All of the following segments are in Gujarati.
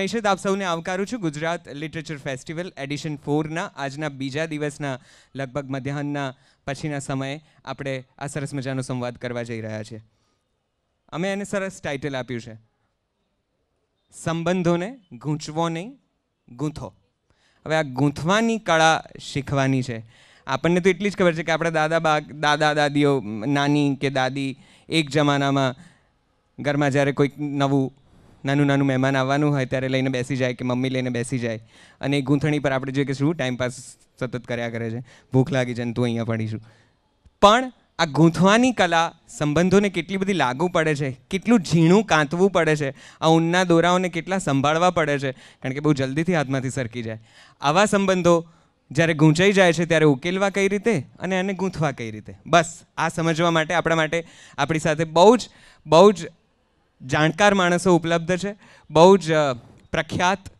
નૈશદ આપ સૌને આવકારું છું ગુજરાત લિટરેચર ફેસ્ટિવલ એડિશન ફોરના આજના બીજા દિવસના લગભગ મધ્યાહનના પછીના સમયે આપણે આ સરસ મજાનો સંવાદ કરવા જઈ રહ્યા છીએ અમે એને સરસ ટાઇટલ આપ્યું છે સંબંધોને ગૂંચવો નહીં ગૂંથો હવે આ ગૂંથવાની કળા શીખવાની છે આપણને તો એટલી જ ખબર છે કે આપણા દાદા બા દાદા દાદીઓ નાની કે દાદી એક જમાનામાં ઘરમાં જ્યારે કોઈક નવું નાનું નાનું મહેમાન આવવાનું હોય ત્યારે લઈને બેસી જાય કે મમ્મી લઈને બેસી જાય અને એ ગૂંથણી પર આપણે જોઈએ કે શું ટાઈમ પાસ સતત કર્યા કરે છે ભૂખ લાગી છે ને તું અહીંયા પડીશું પણ આ ગૂંથવાની કલા સંબંધોને કેટલી બધી લાગુ પડે છે કેટલું ઝીણું કાંતવું પડે છે આ ઊનના દોરાઓને કેટલા સંભાળવા પડે છે કારણ કે બહુ જલ્દીથી હાથમાંથી સરકી જાય આવા સંબંધો જ્યારે ગૂંચાઈ જાય છે ત્યારે ઉકેલવા કઈ રીતે અને એને ગૂંથવા કઈ રીતે બસ આ સમજવા માટે આપણા માટે આપણી સાથે બહુ જ બહુ જ જાણકાર માણસો ઉપલબ્ધ છે બહુ જ પ્રખ્યાત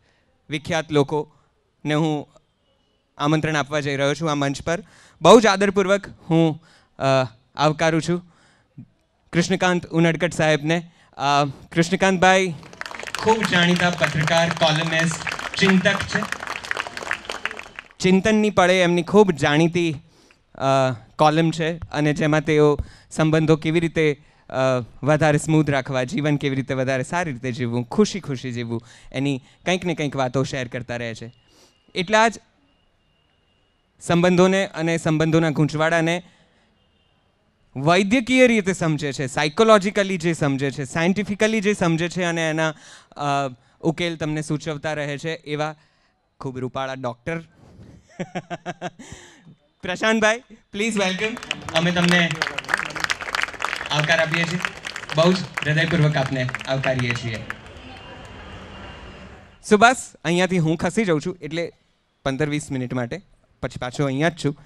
વિખ્યાત લોકોને હું આમંત્રણ આપવા જઈ રહ્યો છું આ મંચ પર બહુ જ આદરપૂર્વક હું આવકારું છું કૃષ્ણકાંત ઉનડકટ સાહેબને કૃષ્ણકાંતભાઈ ખૂબ જાણીતા પત્રકાર કોલમિસ્ટ ચિંતક છે ચિંતનની પળે એમની ખૂબ જાણીતી કોલમ છે અને જેમાં તેઓ સંબંધો કેવી રીતે વધારે સ્મૂધ રાખવા જીવન કેવી રીતે વધારે સારી રીતે જીવવું ખુશી ખુશી જીવવું એની કંઈક ને કંઈક વાતો શેર કરતા રહે છે એટલા જ સંબંધોને અને સંબંધોના ગૂંચવાડાને વૈદ્યકીય રીતે સમજે છે સાયકોલોજીકલી જે સમજે છે સાયન્ટિફિકલી જે સમજે છે અને એના ઉકેલ તમને સૂચવતા રહે છે એવા ખૂબ રૂપાળા ડૉક્ટર પ્રશાંતભાઈ પ્લીઝ વેલકમ અમે તમને આવકાર આપીએ છીએ બહુ જ હૃદયપૂર્વક આપને આવકારીએ છીએ સો બસ અહીંયાથી હું ખસી જાઉં છું એટલે પંદર વીસ મિનિટ માટે પછી પાછો અહીંયા જ છું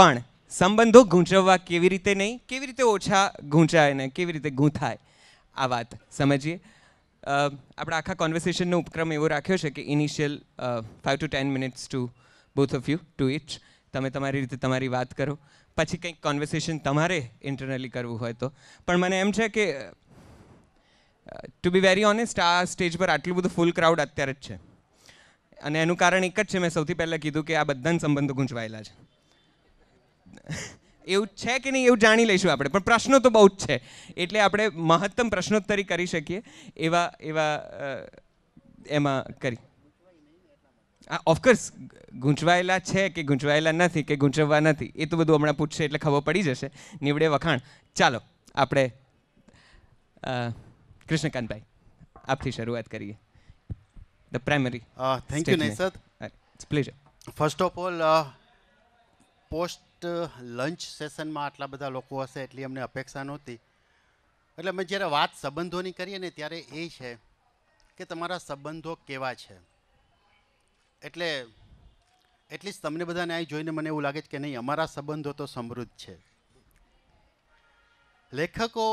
પણ સંબંધો ગૂંચવવા કેવી રીતે નહીં કેવી રીતે ઓછા ગૂંચાય ને કેવી રીતે ગૂંથાય આ વાત સમજીએ આપણા આખા કોન્વર્સેશનનો ઉપક્રમ એવો રાખ્યો છે કે initial five to ten minutes to both of you to each તમે તમારી રીતે તમારી વાત કરો પછી કંઈક કોન્વર્સેશન તમારે ઇન્ટરનલી કરવું હોય તો પણ મને એમ છે કે ટુ બી વેરી ઓનેસ્ટ આ સ્ટેજ પર આટલું બધું ફૂલ ક્રાઉડ અત્યારે જ છે અને એનું કારણ એક જ છે મેં સૌથી પહેલાં કીધું કે આ બધાને સંબંધો ગૂંચવાયેલા છે એવું છે કે નહીં એવું જાણી લઈશું આપણે પણ પ્રશ્નો તો બહુ જ છે એટલે આપણે મહત્તમ પ્રશ્નોત્તરી કરી શકીએ એવા એવા એમાં કરી આ ઓફકોર્સ ગૂંચવાયેલા છે કે ગૂંચવાયેલા નથી કે ગૂંચવવા નથી એ તો બધું હમણાં પૂછશે એટલે ખબર પડી જશે નીવડે વખાણ ચાલો આપણે કૃષ્ણકાંતભાઈ આપથી શરૂઆત કરીએ ધ પ્રાઇમરી થેન્ક યુ નૈસદ it's pleasure first of all post lunch સેશનમાં આટલા બધા લોકો હશે એટલી અમને અપેક્ષા નહોતી એટલે અમે જ્યારે વાત સંબંધોની કરીએ ને ત્યારે એ છે કે તમારા સંબંધો કેવા છે એટલે એટલીસ્ટ તમને બધાને અહીં જોઈને મને એવું લાગે છે કે નહીં અમારા સંબંધો તો સમૃદ્ધ છે લેખકો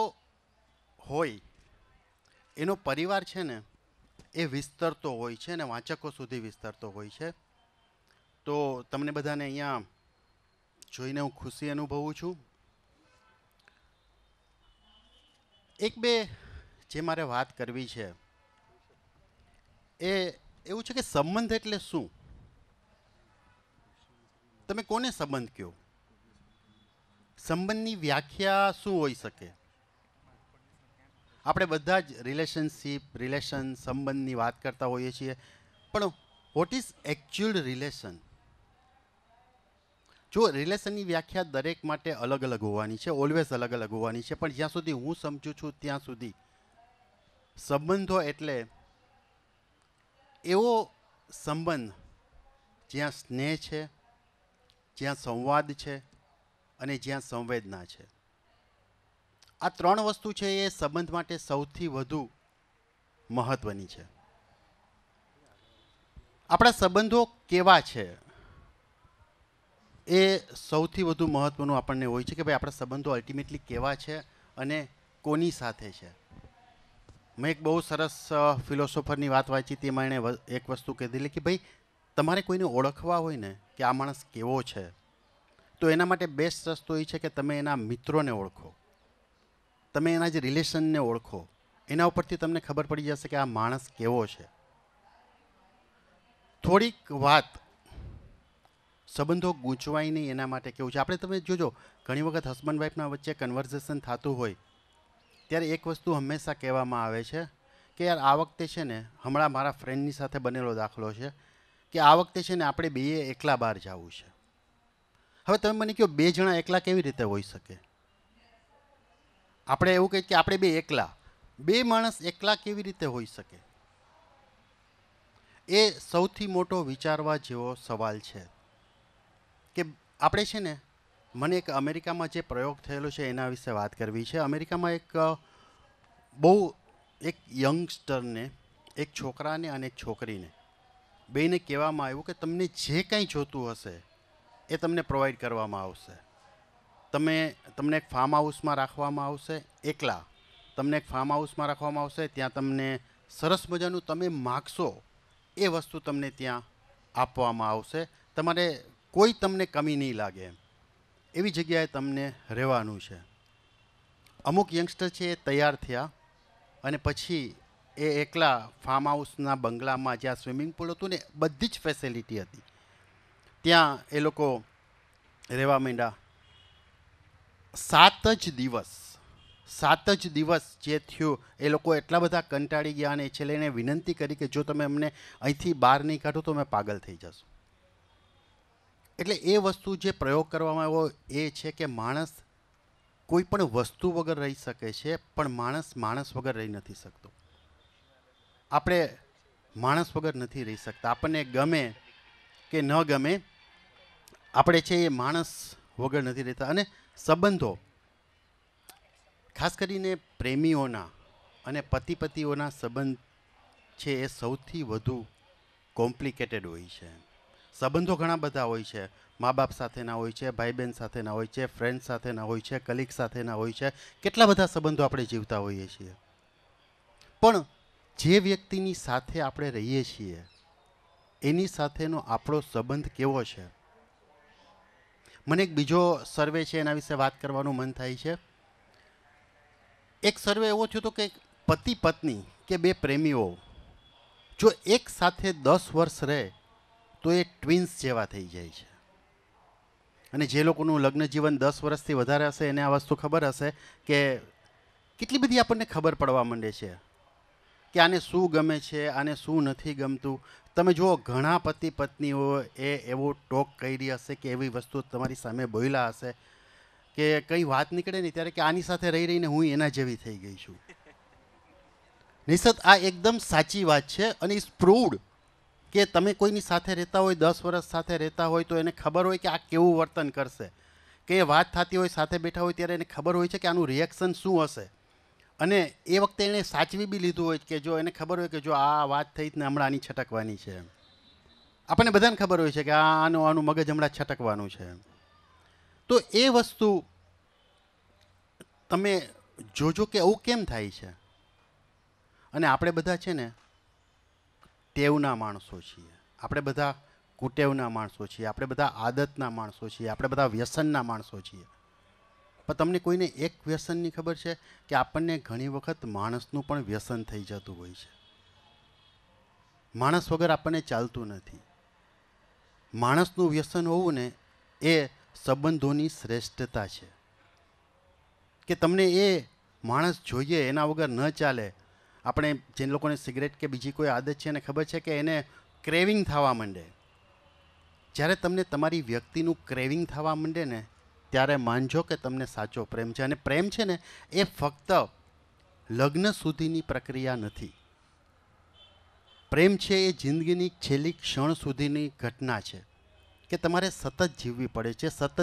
હોય એનો પરિવાર છે ને એ વિસ્તરતો હોય છે ને વાંચકો સુધી વિસ્તરતો હોય છે તો તમને બધાને અહીંયા જોઈને હું ખુશી અનુભવું છું એક બે જે મારે વાત કરવી છે એ એવું છે કે સંબંધ એટલે શું તમે કોને સંબંધ કહો સંબંધની વ્યાખ્યા શું હોઈ શકે આપણે બધા જ રિલેશનશીપ રિલેશન સંબંધની વાત કરતા હોઈએ છીએ પણ વોટ ઇઝ એકચ્યુઅલ રિલેશન જો રિલેશનની વ્યાખ્યા દરેક માટે અલગ અલગ હોવાની છે ઓલવેઝ અલગ અલગ હોવાની છે પણ જ્યાં સુધી હું સમજું છું ત્યાં સુધી સંબંધો એટલે એવો સંબંધ જ્યાં સ્નેહ છે જ્યાં સંવાદ છે અને જ્યાં સંવેદના છે આ ત્રણ વસ્તુ છે એ સંબંધ માટે સૌથી વધુ મહત્ત્વની છે આપણા સંબંધો કેવા છે એ સૌથી વધુ મહત્ત્વનું આપણને હોય છે કે ભાઈ આપણા સંબંધો અલ્ટિમેટલી કેવા છે અને કોની સાથે છે મેં એક બહુ સરસ ફિલોસોફરની વાત વાંચી તેમાં એણે એક વસ્તુ કીધેલી કે ભાઈ તમારે કોઈને ઓળખવા હોય ને કે આ માણસ કેવો છે તો એના માટે બેસ્ટ રસ્તો એ છે કે તમે એના મિત્રોને ઓળખો તમે એના જે રિલેશનને ઓળખો એના ઉપરથી તમને ખબર પડી જશે કે આ માણસ કેવો છે થોડીક વાત સંબંધો ગૂંચવાય નહીં એના માટે કેવું છે આપણે તમે જોજો ઘણી વખત હસબન્ડ વાઈફના વચ્ચે કન્વર્ઝેશન થતું હોય ત્યારે એક વસ્તુ હંમેશા કહેવામાં આવે છે કે યાર આ વખતે છે ને હમણાં મારા ફ્રેન્ડની સાથે બનેલો દાખલો છે કે આ વખતે છે ને આપણે બેએ એકલા બહાર જવું છે હવે તમે મને કહો બે જણા એકલા કેવી રીતે હોઈ શકે આપણે એવું કહીએ કે આપણે બે એકલા બે માણસ એકલા કેવી રીતે હોઈ શકે એ સૌથી મોટો વિચારવા જેવો સવાલ છે કે આપણે છે ને મને એક અમેરિકામાં જે પ્રયોગ થયેલો છે એના વિશે વાત કરવી છે અમેરિકામાં એક બહુ એક યંગસ્ટરને એક છોકરાને અને એક છોકરીને બેને કહેવામાં આવ્યું કે તમને જે કાંઈ જોતું હશે એ તમને પ્રોવાઈડ કરવામાં આવશે તમે તમને એક ફાર્મ હાઉસમાં રાખવામાં આવશે એકલા તમને એક ફાર્મ હાઉસમાં રાખવામાં આવશે ત્યાં તમને સરસ મજાનું તમે માગશો એ વસ્તુ તમને ત્યાં આપવામાં આવશે તમારે કોઈ તમને કમી નહીં લાગે એમ એવી જગ્યાએ તમને રહેવાનું છે અમુક યંગસ્ટર છે એ તૈયાર થયા અને પછી એ એકલા ફાર્મ હાઉસના બંગલામાં જ્યાં સ્વિમિંગ પુલ હતું ને બધી જ ફેસિલિટી હતી ત્યાં એ લોકો રહેવા માંડ્યા સાત જ દિવસ સાત જ દિવસ જે થયું એ લોકો એટલા બધા કંટાળી ગયા અને એ છેલ્લે એને વિનંતી કરી કે જો તમે અમને અહીંથી બહાર નહીં કાઢો તો અમે પાગલ થઈ જશું એટલે એ વસ્તુ જે પ્રયોગ કરવામાં આવ્યો એ છે કે માણસ કોઈ પણ વસ્તુ વગર રહી શકે છે પણ માણસ માણસ વગર રહી નથી શકતો આપણે માણસ વગર નથી રહી શકતા આપણને ગમે કે ન ગમે આપણે છે એ માણસ વગર નથી રહેતા અને સંબંધો ખાસ કરીને પ્રેમીઓના અને પતિ પતિઓના સંબંધ છે એ સૌથી વધુ કોમ્પ્લિકેટેડ હોય છે સંબંધો ઘણા બધા હોય છે મા બાપ સાથેના હોય છે ભાઈ બહેન સાથેના હોય છે ફ્રેન્ડ સાથેના હોય છે કલીગ સાથેના હોય છે કેટલા બધા સંબંધો આપણે જીવતા હોઈએ છીએ પણ જે વ્યક્તિની સાથે આપણે રહીએ છીએ એની સાથેનો આપણો સંબંધ કેવો છે મને એક બીજો સર્વે છે એના વિશે વાત કરવાનું મન થાય છે એક સર્વે એવો થયો હતો કે પતિ પત્ની કે બે પ્રેમીઓ જો એક સાથે દસ વર્ષ રહે તો એ ટ્વિન્સ જેવા થઈ જાય છે અને જે લોકોનું લગ્ન જીવન દસ વર્ષથી વધારે હશે એને આ વસ્તુ ખબર હશે કે કેટલી બધી આપણને ખબર પડવા માંડે છે કે આને શું ગમે છે આને શું નથી ગમતું તમે જુઓ ઘણા પતિ પત્નીઓ એ એવો ટોક કરી હશે કે એવી વસ્તુ તમારી સામે બોયલા હશે કે કંઈ વાત નીકળે નહીં ત્યારે કે આની સાથે રહી રહીને હું એના જેવી થઈ ગઈ છું નિસત આ એકદમ સાચી વાત છે અને ઇઝ પ્રૂવડ કે તમે કોઈની સાથે રહેતા હોય દસ વર્ષ સાથે રહેતા હોય તો એને ખબર હોય કે આ કેવું વર્તન કરશે કે વાત થતી હોય સાથે બેઠા હોય ત્યારે એને ખબર હોય છે કે આનું રિએક્શન શું હશે અને એ વખતે એણે સાચવી બી લીધું હોય કે જો એને ખબર હોય કે જો આ વાત થઈ જ ને હમણાં આની છટકવાની છે આપણને બધાને ખબર હોય છે કે આ આનું આનું મગજ હમણાં છટકવાનું છે તો એ વસ્તુ તમે જોજો કે આવું કેમ થાય છે અને આપણે બધા છે ને ટેવના માણસો છીએ આપણે બધા કુટેવના માણસો છીએ આપણે બધા આદતના માણસો છીએ આપણે બધા વ્યસનના માણસો છીએ પણ તમને કોઈને એક વ્યસનની ખબર છે કે આપણને ઘણી વખત માણસનું પણ વ્યસન થઈ જતું હોય છે માણસ વગર આપણને ચાલતું નથી માણસનું વ્યસન હોવું ને એ સંબંધોની શ્રેષ્ઠતા છે કે તમને એ માણસ જોઈએ એના વગર ન ચાલે આપણે જે લોકોને સિગરેટ કે બીજી કોઈ આદત છે એને ખબર છે કે એને ક્રેવિંગ થવા માંડે જ્યારે તમને તમારી વ્યક્તિનું ક્રેવિંગ થવા માંડે ને ત્યારે માનજો કે તમને સાચો પ્રેમ છે અને પ્રેમ છે ને એ ફક્ત લગ્ન સુધીની પ્રક્રિયા નથી પ્રેમ છે એ જિંદગીની છેલ્લી ક્ષણ સુધીની ઘટના છે કે તમારે સતત જીવવી પડે છે સતત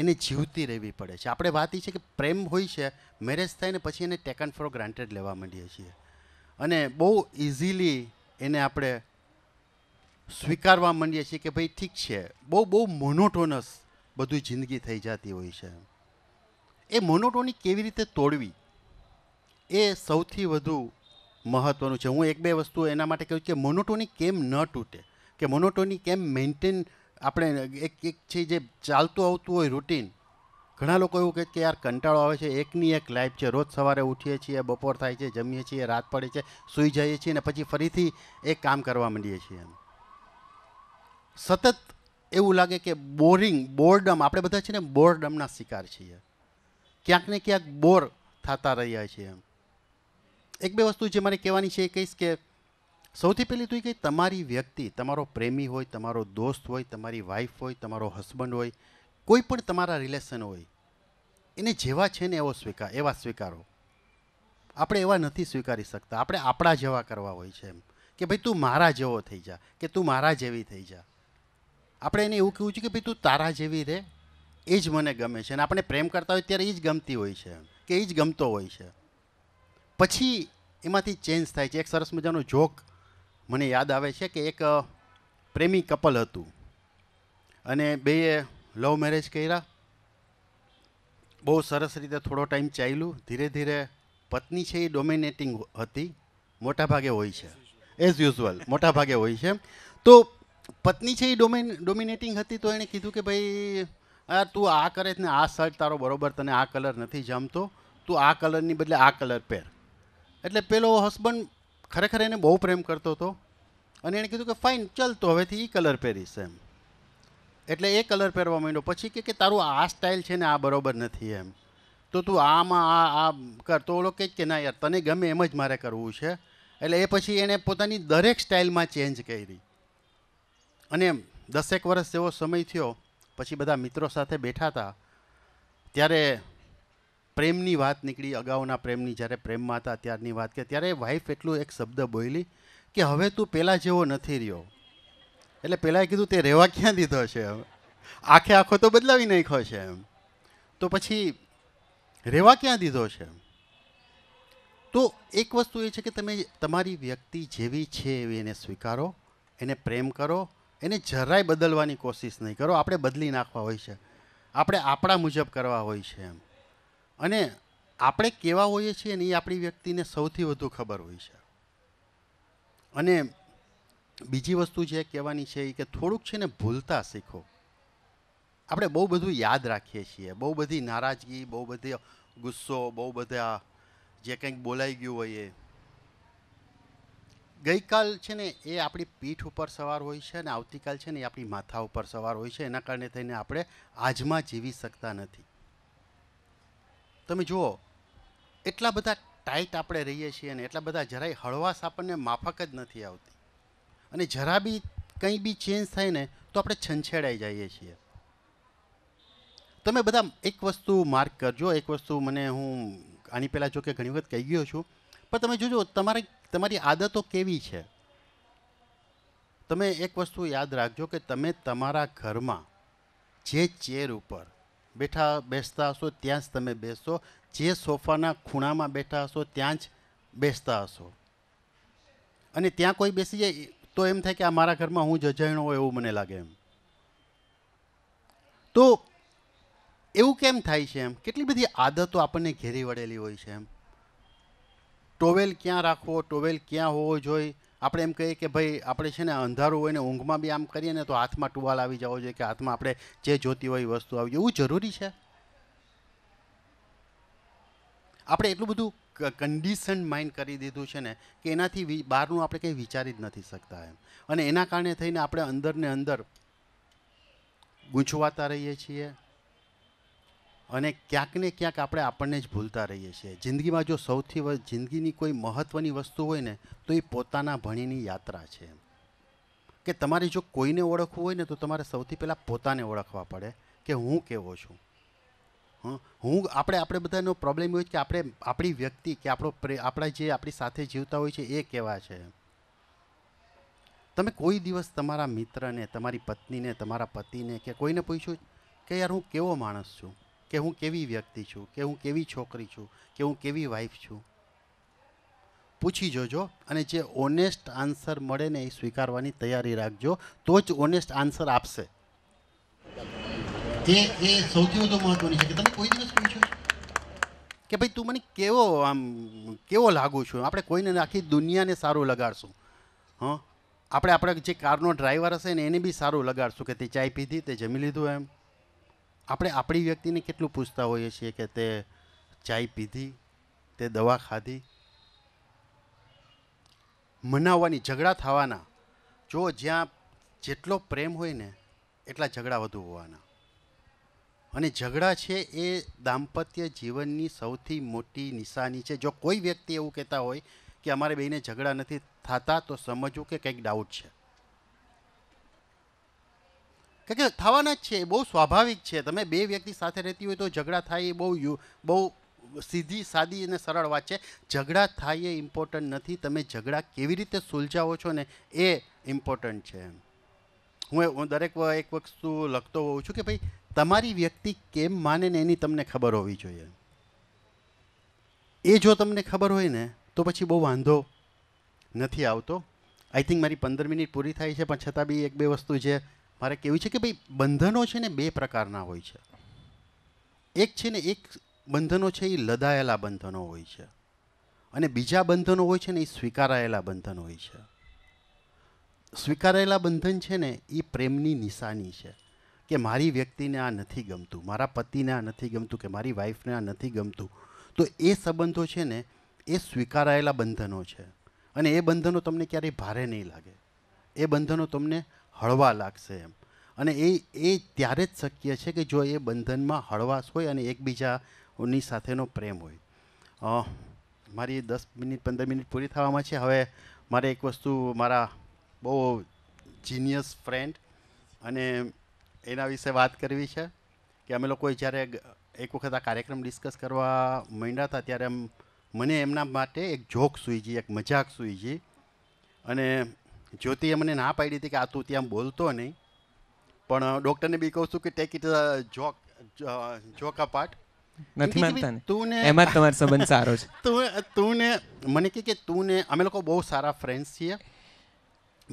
એને જીવતી રહેવી પડે છે આપણે વાત એ છે કે પ્રેમ હોય છે મેરેજ થાય ને પછી એને ટેકન ફોર ગ્રાન્ટેડ લેવા માંડીએ છીએ અને બહુ ઇઝીલી એને આપણે સ્વીકારવા માંડીએ છીએ કે ભાઈ ઠીક છે બહુ બહુ મોનોટોનસ બધું જિંદગી થઈ જતી હોય છે એ મોનોટોની કેવી રીતે તોડવી એ સૌથી વધુ મહત્ત્વનું છે હું એક બે વસ્તુ એના માટે કહ્યું કે મોનોટોની કેમ ન તૂટે કે મોનોટોની કેમ મેન્ટેન આપણે એક એક છે જે ચાલતું આવતું હોય રૂટીન ઘણા લોકો એવું કહે કે યાર કંટાળો આવે છે એકની એક લાઈફ છે રોજ સવારે ઉઠીએ છીએ બપોર થાય છે જમીએ છીએ રાત પડે છે સૂઈ જઈએ છીએ અને પછી ફરીથી એ કામ કરવા માંડીએ છીએ એમ સતત એવું લાગે કે બોરિંગ બોરડમ આપણે બધા છે ને બોરડમના શિકાર છીએ ક્યાંક ને ક્યાંક બોર થતા રહ્યા છીએ એમ એક બે વસ્તુ જે મારે કહેવાની છે એ કહીશ કે સૌથી પહેલી તો એ કહી તમારી વ્યક્તિ તમારો પ્રેમી હોય તમારો દોસ્ત હોય તમારી વાઈફ હોય તમારો હસબન્ડ હોય કોઈ પણ તમારા રિલેશન હોય એને જેવા છે ને એવો સ્વીકાર એવા સ્વીકારો આપણે એવા નથી સ્વીકારી શકતા આપણે આપણા જેવા કરવા હોય છે એમ કે ભાઈ તું મારા જેવો થઈ જા કે તું મારા જેવી થઈ જા આપણે એને એવું કહેવું છે કે ભાઈ તું તારા જેવી રહે એ જ મને ગમે છે અને આપણે પ્રેમ કરતા હોય ત્યારે એ જ ગમતી હોય છે કે એ જ ગમતો હોય છે પછી એમાંથી ચેન્જ થાય છે એક સરસ મજાનો જોક મને યાદ આવે છે કે એક પ્રેમી કપલ હતું અને બેએ લવ મેરેજ કર્યા બહુ સરસ રીતે થોડો ટાઈમ ચાલ્યું ધીરે ધીરે પત્ની છે એ ડોમિનેટિંગ હતી મોટાભાગે હોય છે એઝ યુઝ્યુઅલ મોટાભાગે હોય છે તો પત્ની છે એ ડોમિન ડોમિનેટિંગ હતી તો એણે કીધું કે ભાઈ આ તું આ કરે ને આ શર્ટ તારો બરોબર તને આ કલર નથી જમતો તું આ કલરની બદલે આ કલર પહેર એટલે પેલો હસબન્ડ ખરેખર એને બહુ પ્રેમ કરતો હતો અને એણે કીધું કે ફાઇન ચાલ તો હવેથી એ કલર પહેરીશ એમ એટલે એ કલર પહેરવા માંડ્યો પછી કે કે તારું આ સ્ટાઇલ છે ને આ બરાબર નથી એમ તો તું આમાં આ આ કર તો ઓલો કહે કે ના યાર તને ગમે એમ જ મારે કરવું છે એટલે એ પછી એણે પોતાની દરેક સ્ટાઇલમાં ચેન્જ કરી અને દસેક વર્ષ જેવો સમય થયો પછી બધા મિત્રો સાથે બેઠા હતા ત્યારે પ્રેમની વાત નીકળી અગાઉના પ્રેમની જ્યારે પ્રેમમાં હતા ત્યારની વાત કે ત્યારે વાઈફ એટલું એક શબ્દ બોલી કે હવે તું પહેલાં જેવો નથી રહ્યો એટલે પહેલાં કીધું તે રહેવા ક્યાં દીધો છે આખે આખો તો બદલાવી નાખ્યો છે એમ તો પછી રહેવા ક્યાં દીધો છે તો એક વસ્તુ એ છે કે તમે તમારી વ્યક્તિ જેવી છે એવી એને સ્વીકારો એને પ્રેમ કરો એને જરાય બદલવાની કોશિશ નહીં કરો આપણે બદલી નાખવા હોય છે આપણે આપણા મુજબ કરવા હોય છે એમ અને આપણે કેવા હોઈએ છીએ ને એ આપણી વ્યક્તિને સૌથી વધુ ખબર હોય છે અને બીજી વસ્તુ જે કહેવાની છે એ કે થોડુંક છે ને ભૂલતા શીખો આપણે બહુ બધું યાદ રાખીએ છીએ બહુ બધી નારાજગી બહુ બધી ગુસ્સો બહુ બધા જે કંઈક બોલાઈ ગયું હોય એ ગઈકાલ છે ને એ આપણી પીઠ ઉપર સવાર હોય છે અને આવતીકાલ છે ને એ આપણી માથા ઉપર સવાર હોય છે એના કારણે થઈને આપણે આજમાં જીવી શકતા નથી તમે જુઓ એટલા બધા ટાઈટ આપણે રહીએ છીએ અને એટલા બધા જરાય હળવાશ આપણને માફક જ નથી આવતી અને જરા બી કંઈ બી ચેન્જ થાય ને તો આપણે છંછેડાઈ જઈએ છીએ તમે બધા એક વસ્તુ માર્ક કરજો એક વસ્તુ મને હું આની પહેલાં જો કે ઘણી વખત કહી ગયો છું પણ તમે જોજો તમારી તમારી આદતો કેવી છે તમે એક વસ્તુ યાદ રાખજો કે તમે તમારા ઘરમાં જે ચેર ઉપર બેઠા બેસતા હશો ત્યાં જ તમે બેસો જે સોફાના ખૂણામાં બેઠા હશો ત્યાં જ બેસતા હશો અને ત્યાં કોઈ બેસી જાય તો એમ થાય કે આ મારા ઘરમાં હું જજાયણો હોય એવું મને લાગે એમ તો એવું કેમ થાય છે એમ કેટલી બધી આદતો આપણને ઘેરી વળેલી હોય છે એમ ટોવેલ ક્યાં રાખવો ટોવેલ ક્યાં હોવો જોઈએ આપણે એમ કહીએ કે ભાઈ આપણે છે ને અંધારું હોય ને ઊંઘમાં બી આમ કરીએ ને તો હાથમાં ટુવાલ આવી જવો જોઈએ કે હાથમાં આપણે જે જોતી હોય વસ્તુ આવી જોઈએ એવું જરૂરી છે આપણે એટલું બધું કન્ડિશન માઇન્ડ કરી દીધું છે ને કે એનાથી બહારનું આપણે કંઈ વિચારી જ નથી શકતા એમ અને એના કારણે થઈને આપણે અંદરને અંદર ગૂંચવાતા રહીએ છીએ અને ક્યાંકને ક્યાંક આપણે આપણને જ ભૂલતા રહીએ છીએ જિંદગીમાં જો સૌથી જિંદગીની કોઈ મહત્ત્વની વસ્તુ હોય ને તો એ પોતાના ભણીની યાત્રા છે કે તમારે જો કોઈને ઓળખવું હોય ને તો તમારે સૌથી પહેલાં પોતાને ઓળખવા પડે કે હું કેવો છું હું આપણે આપણે બધાનો પ્રોબ્લેમ હોય કે આપણે આપણી વ્યક્તિ કે આપણો આપણા જે આપણી સાથે જીવતા હોય છે એ કેવા છે તમે કોઈ દિવસ તમારા મિત્રને તમારી પત્નીને તમારા પતિને કે કોઈને પૂછ્યું કે યાર હું કેવો માણસ છું કે હું કેવી વ્યક્તિ છું કે હું કેવી છોકરી છું કે હું કેવી વાઈફ છું પૂછી જોજો અને જે ઓનેસ્ટ આન્સર મળે ને એ સ્વીકારવાની તૈયારી રાખજો તો જ ઓનેસ્ટ આન્સર આપશે એ એ સૌથી વધુ મહત્વની છે કે તમે કોઈ દિવસ પૂછ્યું કે ભાઈ તું મને કેવો આમ કેવો લાગુ છું આપણે કોઈને આખી દુનિયાને સારું લગાડશું હં આપણે આપણે જે કારનો ડ્રાઈવર હશે ને એને બી સારું લગાડશું કે તે ચાય પીધી તે જમી લીધું એમ આપણે આપણી વ્યક્તિને કેટલું પૂછતા હોઈએ છીએ કે તે ચાય પીધી તે દવા ખાધી મનાવવાની ઝઘડા થવાના જો જ્યાં જેટલો પ્રેમ હોય ને એટલા ઝઘડા વધુ હોવાના અને ઝઘડા છે એ દાંપત્ય જીવનની સૌથી મોટી નિશાની છે જો કોઈ વ્યક્તિ એવું કહેતા હોય કે અમારે બેને ઝઘડા નથી થતા તો સમજવું કે કંઈક ડાઉટ છે કે થવાના જ છે એ બહુ સ્વાભાવિક છે તમે બે વ્યક્તિ સાથે રહેતી હોય તો ઝઘડા થાય એ બહુ યુ બહુ સીધી સાદી અને સરળ વાત છે ઝઘડા થાય એ ઇમ્પોર્ટન્ટ નથી તમે ઝઘડા કેવી રીતે સુલઝાવો છો ને એ ઇમ્પોર્ટન્ટ છે એમ હું દરેક એક વસ્તુ લખતો હોઉં છું કે ભાઈ તમારી વ્યક્તિ કેમ માને ને એની તમને ખબર હોવી જોઈએ એ જો તમને ખબર હોય ને તો પછી બહુ વાંધો નથી આવતો આઈ થિંક મારી પંદર મિનિટ પૂરી થાય છે પણ છતાં બી એક બે વસ્તુ છે મારે કેવું છે કે ભાઈ બંધનો છે ને બે પ્રકારના હોય છે એક છે ને એક બંધનો છે એ લદાયેલા બંધનો હોય છે અને બીજા બંધનો હોય છે ને એ સ્વીકારાયેલા બંધન હોય છે સ્વીકારાયેલા બંધન છે ને એ પ્રેમની નિશાની છે કે મારી વ્યક્તિને આ નથી ગમતું મારા પતિને આ નથી ગમતું કે મારી વાઈફને આ નથી ગમતું તો એ સંબંધો છે ને એ સ્વીકારાયેલા બંધનો છે અને એ બંધનો તમને ક્યારેય ભારે નહીં લાગે એ બંધનો તમને હળવા લાગશે એમ અને એ એ ત્યારે જ શક્ય છે કે જો એ બંધનમાં હળવાશ હોય અને એકબીજાની સાથેનો પ્રેમ હોય મારી દસ મિનિટ પંદર મિનિટ પૂરી થવામાં છે હવે મારે એક વસ્તુ મારા બહુ જીનિયસ ફ્રેન્ડ અને એના વિશે વાત કરવી છે કે અમે લોકોએ જ્યારે એક વખત આ કાર્યક્રમ ડિસ્કસ કરવા માંડ્યા હતા ત્યારે મને એમના માટે એક જોક સુઈ સૂઈજી એક મજાક સુઈ સૂઈજી અને જ્યોતિએ મને ના પાડી હતી કે આ તું ત્યાં બોલતો નહીં પણ ડૉક્ટરને બી કહું છું કે take it joke joke a part નથી માનતા તું એમાં તમારો સંબંધ સારો છે તું તું મને કે તું અમે લોકો બહુ સારા ફ્રેન્ડ્સ છીએ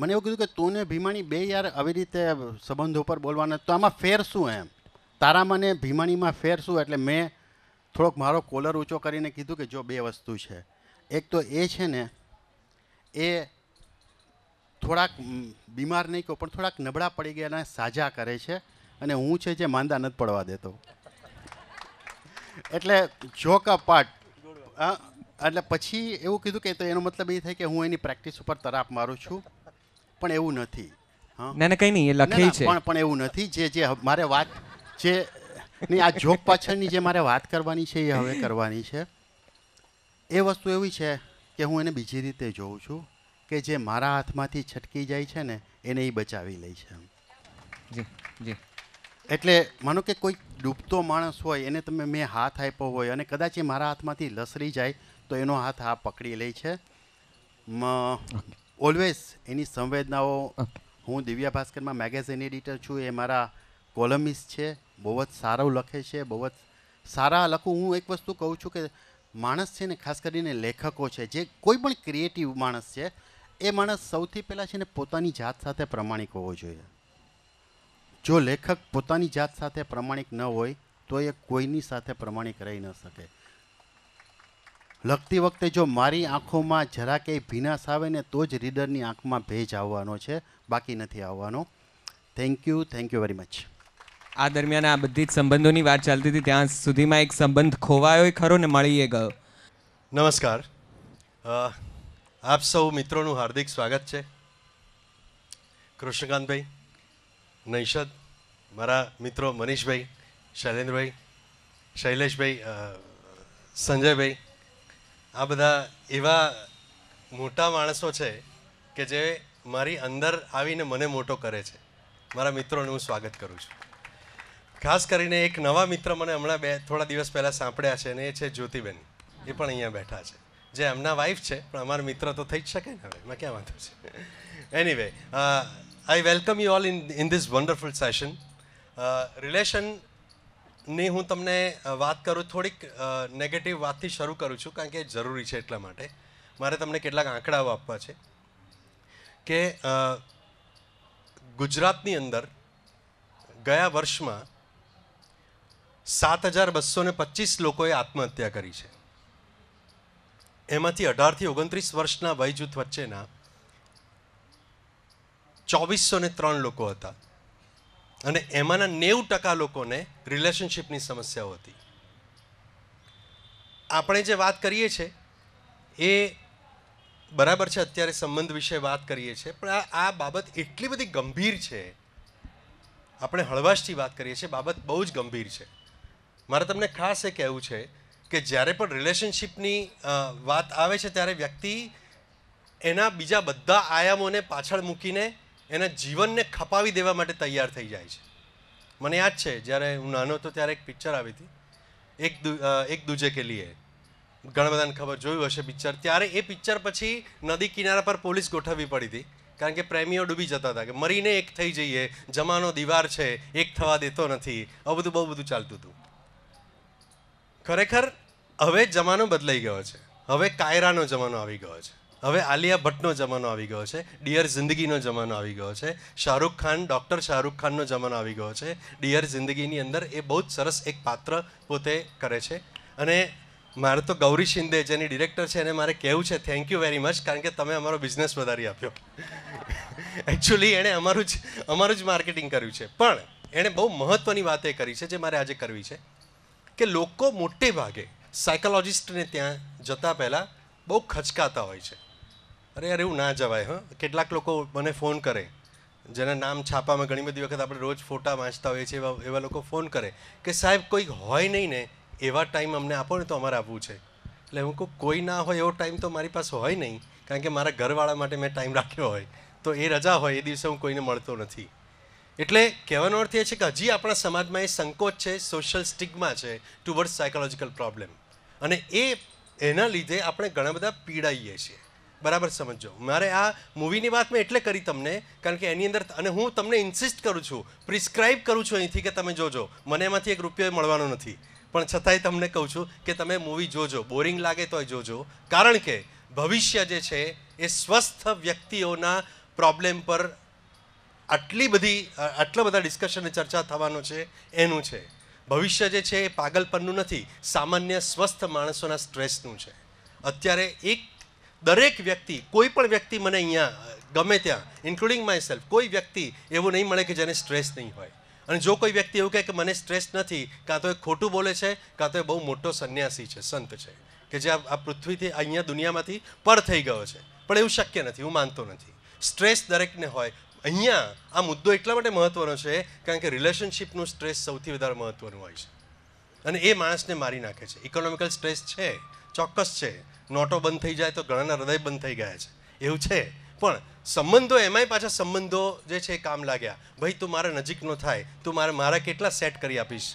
મને એવું કીધું કે તું ને ભીમાણી બે યાર આવી રીતે સંબંધો પર બોલવાના તો આમાં ફેર શું એમ તારા મને ભીમાણીમાં ફેર શું એટલે મેં થોડોક મારો કોલર ઊંચો કરીને કીધું કે જો બે વસ્તુ છે એક તો એ છે ને એ થોડાક બીમાર નહીં કહો પણ થોડાક નબળા પડી ગયા અને સાજા કરે છે અને હું છે જે માંદા નથી પડવા દેતો એટલે જોક પાર્ટ એટલે પછી એવું કીધું કે તો એનો મતલબ એ થાય કે હું એની પ્રેક્ટિસ ઉપર તરાપ મારું છું પણ એવું નથી ના ના નહીં એ લખે છે પણ પણ એવું નથી જે જે મારે વાત જે નહીં આ જોક પાછળની જે મારે વાત કરવાની છે એ હવે કરવાની છે એ વસ્તુ એવી છે કે હું એને બીજી રીતે જોઉં છું કે જે મારા હાથમાંથી છટકી જાય છે ને એને એ બચાવી લે છે જી જી એટલે માનો કે કોઈ ડૂબતો માણસ હોય એને તમે મેં હાથ આપ્યો હોય અને કદાચ એ મારા હાથમાંથી લસરી જાય તો એનો હાથ આ પકડી લે છે ઓલવેઝ એની સંવેદનાઓ હું દિવ્યા ભાસ્કરમાં મેગેઝિન એડિટર છું એ મારા કોલમિસ છે બહુ જ સારું લખે છે બહુ જ સારા લખું હું એક વસ્તુ કહું છું કે માણસ છે ને ખાસ કરીને લેખકો છે જે કોઈ પણ ક્રિએટિવ માણસ છે એ માણસ સૌથી પહેલાં છે ને પોતાની જાત સાથે પ્રમાણિક હોવો જોઈએ જો લેખક પોતાની જાત સાથે પ્રમાણિક ન હોય તો એ કોઈની સાથે પ્રમાણિક રહી ન શકે લગતી વખતે જો મારી આંખોમાં જરા કંઈ ભીનાશ આવે ને તો જ રીડરની આંખમાં ભેજ આવવાનો છે બાકી નથી આવવાનો thank you thank you very much આ દરમિયાન આ બધી જ સંબંધોની વાત ચાલતી હતી ત્યાં સુધીમાં એક સંબંધ ખોવાયો ખરો ને મળીએ ગયો નમસ્કાર આપ સૌ મિત્રોનું હાર્દિક સ્વાગત છે કૃષ્ણકાંતભાઈ નૈષદ મારા મિત્રો મનીષભાઈ શૈલેન્દ્રભાઈ શૈલેષભાઈ સંજયભાઈ આ બધા એવા મોટા માણસો છે કે જે મારી અંદર આવીને મને મોટો કરે છે મારા મિત્રોને હું સ્વાગત કરું છું ખાસ કરીને એક નવા મિત્ર મને હમણાં બે થોડા દિવસ પહેલાં સાંભળ્યા છે અને એ છે જ્યોતિબેન એ પણ અહીંયા બેઠા છે જે એમના વાઈફ છે પણ અમારા મિત્ર તો થઈ જ શકે ને હવે એમાં ક્યાં વાંધો છે anyway I welcome you all in in this wonderful session relation ની હું તમને વાત કરું થોડીક નેગેટિવ વાતથી શરૂ કરું છું કારણ કે જરૂરી છે એટલા માટે મારે તમને કેટલાક આંકડાઓ આપવા છે કે ગુજરાતની અંદર ગયા વર્ષમાં સાત હજાર બસો ને પચીસ લોકોએ આત્મહત્યા કરી છે એમાંથી અઢારથી ઓગણત્રીસ વર્ષના વય જૂથ વચ્ચેના ચોવીસો ને ત્રણ લોકો હતા અને એમાંના નેવું ટકા લોકોને રિલેશનશીપની સમસ્યાઓ હતી આપણે જે વાત કરીએ છીએ એ બરાબર છે અત્યારે સંબંધ વિશે વાત કરીએ છીએ પણ આ બાબત એટલી બધી ગંભીર છે આપણે હળવાશથી વાત કરીએ છીએ બાબત બહુ જ ગંભીર છે મારે તમને ખાસ એ કહેવું છે કે જ્યારે પણ રિલેશનશીપની વાત આવે છે ત્યારે વ્યક્તિ એના બીજા બધા આયામોને પાછળ મૂકીને એના જીવનને ખપાવી દેવા માટે તૈયાર થઈ જાય છે મને યાદ છે જ્યારે હું નાનો હતો ત્યારે એક પિક્ચર આવી હતી એક એક દૂજે કે લીએ ઘણા બધાને ખબર જોયું હશે પિક્ચર ત્યારે એ પિક્ચર પછી નદી કિનારા પર પોલીસ ગોઠવવી પડી હતી કારણ કે પ્રેમીઓ ડૂબી જતા હતા કે મરીને એક થઈ જઈએ જમાનો દીવાર છે એક થવા દેતો નથી આ બધું બહુ બધું ચાલતું હતું ખરેખર હવે જમાનો બદલાઈ ગયો છે હવે કાયરાનો જમાનો આવી ગયો છે હવે આલિયા ભટ્ટનો જમાનો આવી ગયો છે ડિયર જિંદગીનો જમાનો આવી ગયો છે શાહરૂખ ખાન ડૉક્ટર શાહરૂખ ખાનનો જમાનો આવી ગયો છે ડિયર જિંદગીની અંદર એ બહુ જ સરસ એક પાત્ર પોતે કરે છે અને મારે તો ગૌરી શિંદે જેની ડિરેક્ટર છે એને મારે કહેવું છે થેન્ક યુ વેરી મચ કારણ કે તમે અમારો બિઝનેસ વધારી આપ્યો એકચ્યુઅલી એણે અમારું જ અમારું જ માર્કેટિંગ કર્યું છે પણ એણે બહુ મહત્ત્વની વાત એ કરી છે જે મારે આજે કરવી છે કે લોકો મોટે ભાગે સાયકોલોજિસ્ટને ત્યાં જતાં પહેલાં બહુ ખચકાતા હોય છે અરે યાર એવું ના જવાય હા કેટલાક લોકો મને ફોન કરે જેના નામ છાપામાં ઘણી બધી વખત આપણે રોજ ફોટા વાંચતા હોઈએ છીએ એવા લોકો ફોન કરે કે સાહેબ કોઈ હોય નહીં ને એવા ટાઈમ અમને આપો ને તો અમારે આપવું છે એટલે હું કહું કોઈ ના હોય એવો ટાઈમ તો મારી પાસે હોય નહીં કારણ કે મારા ઘરવાળા માટે મેં ટાઈમ રાખ્યો હોય તો એ રજા હોય એ દિવસે હું કોઈને મળતો નથી એટલે કહેવાનો અર્થ એ છે કે હજી આપણા સમાજમાં એ સંકોચ છે સોશિયલ સ્ટિગ્મા છે ટુવર્ડ સાયકોલોજીકલ પ્રોબ્લેમ અને એ એના લીધે આપણે ઘણા બધા પીડાઈએ છીએ બરાબર સમજજો મારે આ મૂવીની વાત મેં એટલે કરી તમને કારણ કે એની અંદર અને હું તમને ઇન્સિસ્ટ કરું છું પ્રિસ્ક્રાઇબ કરું છું અહીંથી કે તમે જોજો મને એમાંથી એક રૂપિયો મળવાનો નથી પણ છતાંય તમને કહું છું કે તમે મૂવી જોજો બોરિંગ લાગે તોય જોજો કારણ કે ભવિષ્ય જે છે એ સ્વસ્થ વ્યક્તિઓના પ્રોબ્લેમ પર આટલી બધી આટલા બધા ડિસ્કશન ચર્ચા થવાનો છે એનું છે ભવિષ્ય જે છે એ પાગલપનનું નથી સામાન્ય સ્વસ્થ માણસોના સ્ટ્રેસનું છે અત્યારે એક દરેક વ્યક્તિ કોઈ પણ વ્યક્તિ મને અહીંયા ગમે ત્યાં ઇન્ક્લુડિંગ માય સેલ્ફ કોઈ વ્યક્તિ એવું નહીં મળે કે જેને સ્ટ્રેસ નહીં હોય અને જો કોઈ વ્યક્તિ એવું કહે કે મને સ્ટ્રેસ નથી કાં તો એ ખોટું બોલે છે કાં તો એ બહુ મોટો સંન્યાસી છે સંત છે કે જે આ પૃથ્વીથી અહીંયા દુનિયામાંથી પર થઈ ગયો છે પણ એવું શક્ય નથી હું માનતો નથી સ્ટ્રેસ દરેકને હોય અહીંયા આ મુદ્દો એટલા માટે મહત્ત્વનો છે કારણ કે રિલેશનશિપનું સ્ટ્રેસ સૌથી વધારે મહત્ત્વનું હોય છે અને એ માણસને મારી નાખે છે ઇકોનોમિકલ સ્ટ્રેસ છે ચોક્કસ છે નોટો બંધ થઈ જાય તો ઘણાના હૃદય બંધ થઈ ગયા છે એવું છે પણ સંબંધો એમાંય પાછા સંબંધો જે છે એ કામ લાગ્યા ભાઈ તું મારા નજીકનો થાય તું મારે મારા કેટલા સેટ કરી આપીશ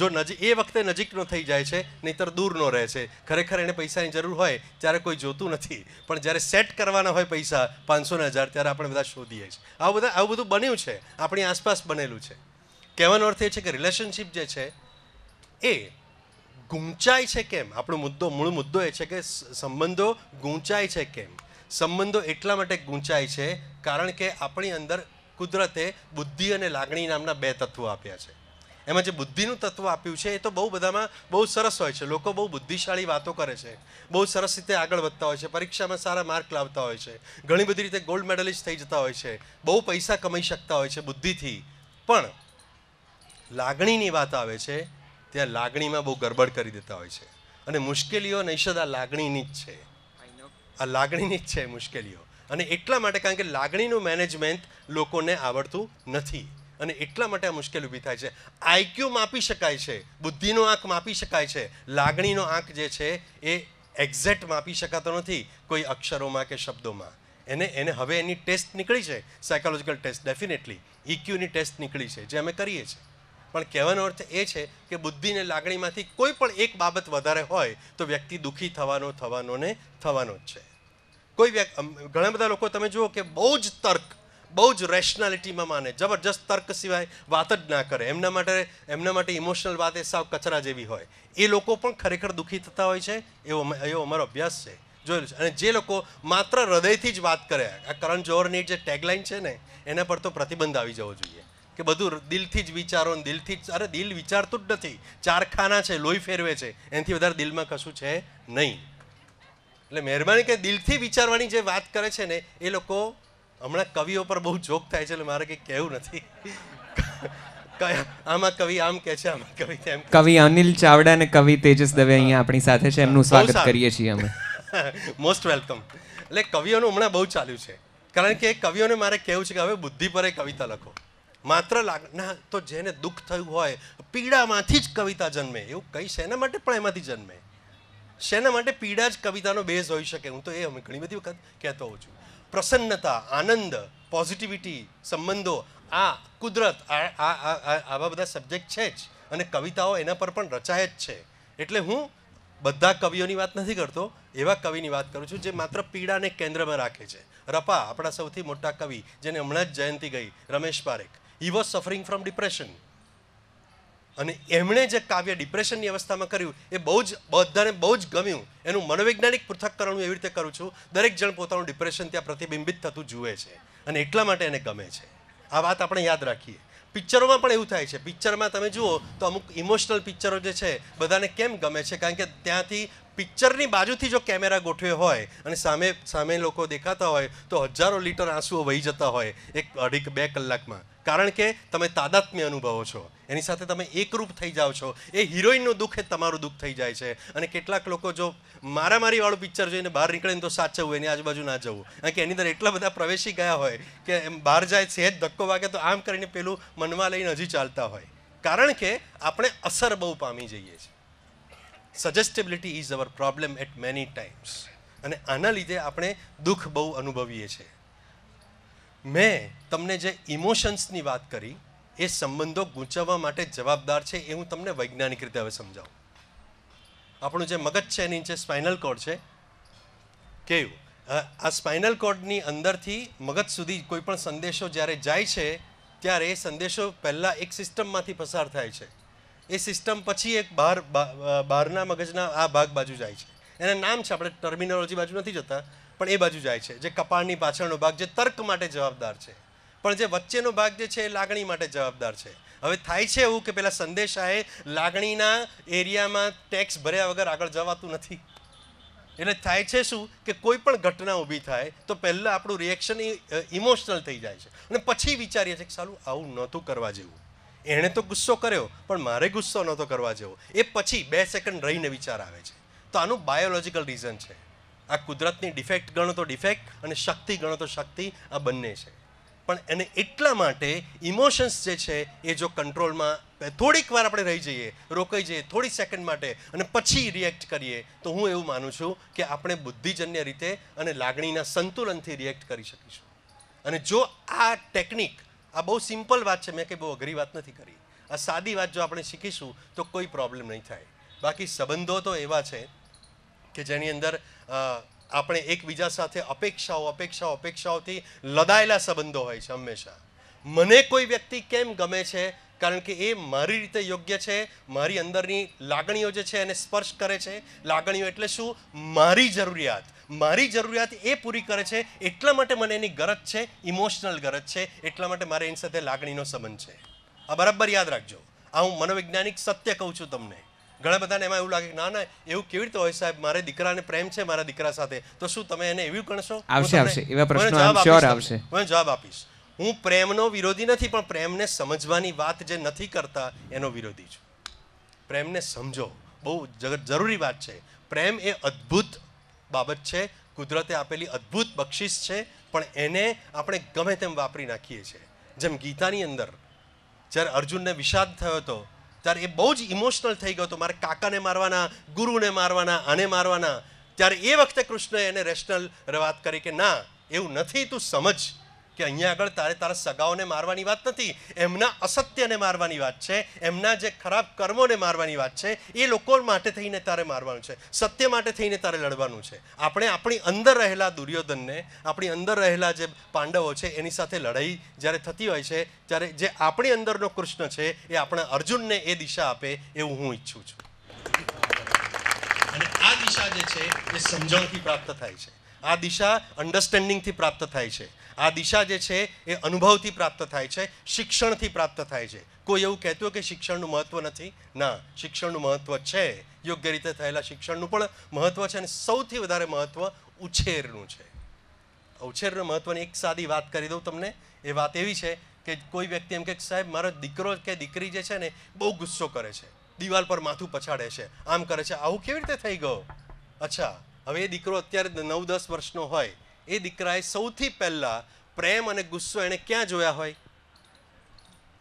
જો નજીક એ વખતે નજીકનો થઈ જાય છે નહીતર દૂરનો રહે છે ખરેખર એને પૈસાની જરૂર હોય ત્યારે કોઈ જોતું નથી પણ જ્યારે સેટ કરવાના હોય પૈસા પાંચસો ને હજાર ત્યારે આપણે બધા શોધીએ છીએ આવું બધા આવું બધું બન્યું છે આપણી આસપાસ બનેલું છે કહેવાનો અર્થ એ છે કે રિલેશનશિપ જે છે એ ગૂંચાય છે કેમ આપણો મુદ્દો મૂળ મુદ્દો એ છે કે સંબંધો ગૂંચાય છે કેમ સંબંધો એટલા માટે ગૂંચાય છે કારણ કે આપણી અંદર કુદરતે બુદ્ધિ અને લાગણી નામના બે તત્વો આપ્યા છે એમાં જે બુદ્ધિનું તત્વ આપ્યું છે એ તો બહુ બધામાં બહુ સરસ હોય છે લોકો બહુ બુદ્ધિશાળી વાતો કરે છે બહુ સરસ રીતે આગળ વધતા હોય છે પરીક્ષામાં સારા માર્ક લાવતા હોય છે ઘણી બધી રીતે ગોલ્ડ મેડલિસ્ટ થઈ જતા હોય છે બહુ પૈસા કમાઈ શકતા હોય છે બુદ્ધિથી પણ લાગણીની વાત આવે છે ત્યાં લાગણીમાં બહુ ગરબડ કરી દેતા હોય છે અને મુશ્કેલીઓ નૈશદ આ લાગણીની જ છે આ લાગણીની જ છે મુશ્કેલીઓ અને એટલા માટે કારણ કે લાગણીનું મેનેજમેન્ટ લોકોને આવડતું નથી અને એટલા માટે આ મુશ્કેલી ઊભી થાય છે આઈક્યુ માપી શકાય છે બુદ્ધિનો આંક માપી શકાય છે લાગણીનો આંક જે છે એ એક્ઝેક્ટ માપી શકાતો નથી કોઈ અક્ષરોમાં કે શબ્દોમાં એને એને હવે એની ટેસ્ટ નીકળી છે સાયકોલોજીકલ ટેસ્ટ ડેફિનેટલી ઇક્યુની ટેસ્ટ નીકળી છે જે અમે કરીએ છીએ પણ કહેવાનો અર્થ એ છે કે બુદ્ધિને લાગણીમાંથી કોઈ પણ એક બાબત વધારે હોય તો વ્યક્તિ દુઃખી થવાનો થવાનો ને થવાનો જ છે કોઈ વ્યક્તિ ઘણા બધા લોકો તમે જુઓ કે બહુ જ તર્ક બહુ જ રેશનાલિટીમાં માને જબરજસ્ત તર્ક સિવાય વાત જ ના કરે એમના માટે એમના માટે ઇમોશનલ વાત એ સાવ કચરા જેવી હોય એ લોકો પણ ખરેખર દુઃખી થતા હોય છે એવો એવો અમારો અભ્યાસ છે જોયેલું છે અને જે લોકો માત્ર હૃદયથી જ વાત કરે આ કરણ જોહરની જે ટેગલાઇન છે ને એના પર તો પ્રતિબંધ આવી જવો જોઈએ કે બધું દિલથી જ વિચારો ને દિલથી જ અરે દિલ વિચારતું જ નથી ચાર ખાના છે લોહી ફેરવે છે એનાથી વધારે દિલમાં કશું છે નહીં એટલે મહેરબાની કે દિલથી વિચારવાની જે વાત કરે છે ને એ લોકો હમણાં કવિઓ પર બહુ જોક થાય છે એટલે મારે કંઈ કહેવું નથી આમાં કવિ આમ કહે છે આમાં કવિ તેમ કવિ અનિલ ચાવડા અને કવિ તેજસ દવે અહીંયા આપણી સાથે છે એમનું સ્વાગત કરીએ છીએ અમે મોસ્ટ વેલકમ એટલે કવિઓનું હમણાં બહુ ચાલ્યું છે કારણ કે કવિઓને મારે કહેવું છે કે હવે બુદ્ધિ પર એ કવિતા લખો માત્ર લાગના તો જેને દુઃખ થયું હોય પીડામાંથી જ કવિતા જન્મે એવું કઈ શેના માટે પણ એમાંથી જન્મે શેના માટે પીડા જ કવિતાનો બેઝ હોઈ શકે હું તો એ અમે ઘણી બધી વખત કહેતો હોઉં છું પ્રસન્નતા આનંદ પોઝિટિવિટી સંબંધો આ કુદરત આવા બધા સબ્જેક્ટ છે જ અને કવિતાઓ એના પર પણ રચાય જ છે એટલે હું બધા કવિઓની વાત નથી કરતો એવા કવિની વાત કરું છું જે માત્ર પીડાને કેન્દ્રમાં રાખે છે રપા આપણા સૌથી મોટા કવિ જેને હમણાં જ જયંતી ગઈ Ramesh Parekh he was suffering from depression અને એમણે જે કાવ્ય ડિપ્રેશનની અવસ્થામાં કર્યું એ બહુ જ બધાને બહુ જ ગમ્યું એનું મનોવૈજ્ઞાનિક પૃથક્કરણ હું એવી રીતે કરું છું દરેક જણ પોતાનું ડિપ્રેશન ત્યાં પ્રતિબિંબિત થતું જુએ છે અને એટલા માટે એને ગમે છે આ વાત આપણે યાદ રાખીએ પિક્ચરોમાં પણ એવું થાય છે પિક્ચરમાં તમે જુઓ તો અમુક ઇમોશનલ પિક્ચરો જે છે બધાને કેમ ગમે છે કારણ કે ત્યાંથી પિક્ચરની બાજુથી જો કેમેરા ગોઠવ્યો હોય અને સામે સામે લોકો દેખાતા હોય તો હજારો લીટર આંસુઓ વહી જતા હોય એક અઢી બે કલાકમાં કારણ કે તમે તાદાત્મ્ય અનુભવો છો એની સાથે તમે એકરૂપ થઈ જાઓ છો એ હિરોઈનનું દુઃખ એ તમારું દુઃખ થઈ જાય છે અને કેટલાક લોકો જો મારામારીવાળું પિક્ચર જોઈને બહાર નીકળે ને તો સાચવવું એની આજુબાજુ ના જવું કારણ કે એની અંદર એટલા બધા પ્રવેશી ગયા હોય કે એમ બહાર જાય સહેજ ધક્કો વાગે તો આમ કરીને પેલું મનમાં લઈને હજી ચાલતા હોય કારણ કે આપણે અસર બહુ પામી જઈએ છીએ suggestibility is our problem at many times અને આના લીધે આપણે દુઃખ બહુ અનુભવીએ છીએ મેં તમને જે ઇમોશન્સની વાત કરી એ સંબંધો ગૂંચવવા માટે જવાબદાર છે એ હું તમને વૈજ્ઞાનિક રીતે હવે સમજાવું આપણું જે મગજ છે એની જે સ્પાઇનલ કોર્ડ છે કેવું આ સ્પાઇનલ કોર્ડની અંદરથી મગજ સુધી કોઈ પણ સંદેશો જ્યારે જાય છે ત્યારે એ સંદેશો પહેલાં એક સિસ્ટમમાંથી પસાર થાય છે એ સિસ્ટમ પછી એક બહાર બહારના મગજના આ ભાગ બાજુ જાય છે એના નામ છે આપણે ટર્મિનોલોજી બાજુ નથી જતા પણ એ બાજુ જાય છે જે કપાળની પાછળનો ભાગ જે તર્ક માટે જવાબદાર છે પણ જે વચ્ચેનો ભાગ જે છે એ લાગણી માટે જવાબદાર છે હવે થાય છે એવું કે પેલા સંદેશાએ લાગણીના એરિયામાં ટેક્સ ભર્યા વગર આગળ જવાતું નથી એટલે થાય છે શું કે કોઈ પણ ઘટના ઊભી થાય તો પહેલાં આપણું રિએક્શન ઇમોશનલ થઈ જાય છે અને પછી વિચારીએ છીએ કે સાલું આવું નહોતું કરવા જેવું એણે તો ગુસ્સો કર્યો પણ મારે ગુસ્સો નહોતો કરવા જેવો એ પછી બે સેકન્ડ રહીને વિચાર આવે છે તો આનું બાયોલોજિકલ રીઝન છે આ કુદરતની ડિફેક્ટ ગણો તો ડિફેક્ટ અને શક્તિ ગણો તો શક્તિ આ બંને છે પણ એને એટલા માટે ઇમોશન્સ જે છે એ જો કંટ્રોલમાં થોડીક વાર આપણે રહી જઈએ રોકાઈ જઈએ થોડી સેકન્ડ માટે અને પછી રિએક્ટ કરીએ તો હું એવું માનું છું કે આપણે બુદ્ધિજન્ય રીતે અને લાગણીના સંતુલનથી રિએક્ટ કરી શકીશું અને જો આ ટેકનિક આ બહુ સિમ્પલ વાત છે મેં કંઈ બહુ અઘરી વાત નથી કરી આ સાદી વાત જો આપણે શીખીશું તો કોઈ પ્રોબ્લેમ નહીં થાય બાકી સંબંધો તો એવા છે કે જેની અંદર આપણે એકબીજા સાથે અપેક્ષાઓ અપેક્ષાઓ અપેક્ષાઓથી લદાયેલા સંબંધો હોય છે હંમેશા મને કોઈ વ્યક્તિ કેમ ગમે છે કારણ કે એ મારી રીતે યોગ્ય છે મારી અંદરની લાગણીઓ જે છે એને સ્પર્શ કરે છે લાગણીઓ એટલે શું મારી જરૂરિયાત મારી જરૂરિયાત એ પૂરી કરે છે એટલા માટે મને એની ગરજ છે ઇમોશનલ ગરજ છે એટલા માટે મારે એની સાથે લાગણીનો સંબંધ છે આ બરાબર યાદ રાખજો આ હું મનોવૈજ્ઞાનિક સત્ય કહું છું તમને ઘણા બધાને એમાં એવું લાગે ના ના એવું કેવી રીતે હોય સાહેબ મારે દીકરાને પ્રેમ છે મારા દીકરા સાથે તો શું તમે એને એવું ગણશો આવશે આવશે એવા પ્રશ્નો શ્યોર આવશે હું જવાબ આપીશ હું પ્રેમનો વિરોધી નથી પણ પ્રેમને સમજવાની વાત જે નથી કરતા એનો વિરોધી છું પ્રેમને સમજો બહુ જરૂરી વાત છે પ્રેમ એ અદ્ભુત બાબત છે કુદરતે આપેલી અદ્ભુત બક્ષિસ છે પણ એને આપણે ગમે તેમ વાપરી નાખીએ છીએ જેમ ગીતાની અંદર જ્યારે અર્જુનને વિષાદ થયો હતો ત્યારે એ બહુ જ ઇમોશનલ થઈ ગયો હતો મારે કાકાને મારવાના ગુરુને મારવાના આને મારવાના ત્યારે એ વખતે કૃષ્ણએ એને રેશનલ વાત કરી કે ના એવું નથી તું સમજ કે અહીંયા આગળ તારે તારા સગાઓને મારવાની વાત નથી એમના અસત્યને મારવાની વાત છે એમના જે ખરાબ કર્મોને મારવાની વાત છે એ લોકો માટે થઈને તારે મારવાનું છે સત્ય માટે થઈને તારે લડવાનું છે આપણે આપણી અંદર રહેલા દુર્યોધનને આપણી અંદર રહેલા જે પાંડવો છે એની સાથે લડાઈ જ્યારે થતી હોય છે ત્યારે જે આપણી અંદરનો કૃષ્ણ છે એ આપણા અર્જુનને એ દિશા આપે એવું હું ઈચ્છું છું અને આ દિશા જે છે એ સમજણથી પ્રાપ્ત થાય છે આ દિશા અન્ડરસ્ટેન્ડિંગથી પ્રાપ્ત થાય છે આ દિશા જે છે એ અનુભવથી પ્રાપ્ત થાય છે શિક્ષણથી પ્રાપ્ત થાય છે કોઈ એવું કહેતું કે શિક્ષણનું મહત્ત્વ નથી ના શિક્ષણનું મહત્ત્વ છે યોગ્ય રીતે થયેલા શિક્ષણનું પણ મહત્ત્વ છે અને સૌથી વધારે મહત્ત્વ ઉછેરનું છે ઉછેરનું મહત્ત્વની એક સાદી વાત કરી દઉં તમને એ વાત એવી છે કે કોઈ વ્યક્તિ એમ કે સાહેબ મારો દીકરો કે દીકરી જે છે ને બહુ ગુસ્સો કરે છે દિવાલ પર માથું પછાડે છે આમ કરે છે આવું કેવી રીતે થઈ ગયો અચ્છા હવે એ દીકરો અત્યારે નવ દસ વર્ષનો હોય એ દીકરાએ સૌથી પહેલાં પ્રેમ અને ગુસ્સો એણે ક્યાં જોયા હોય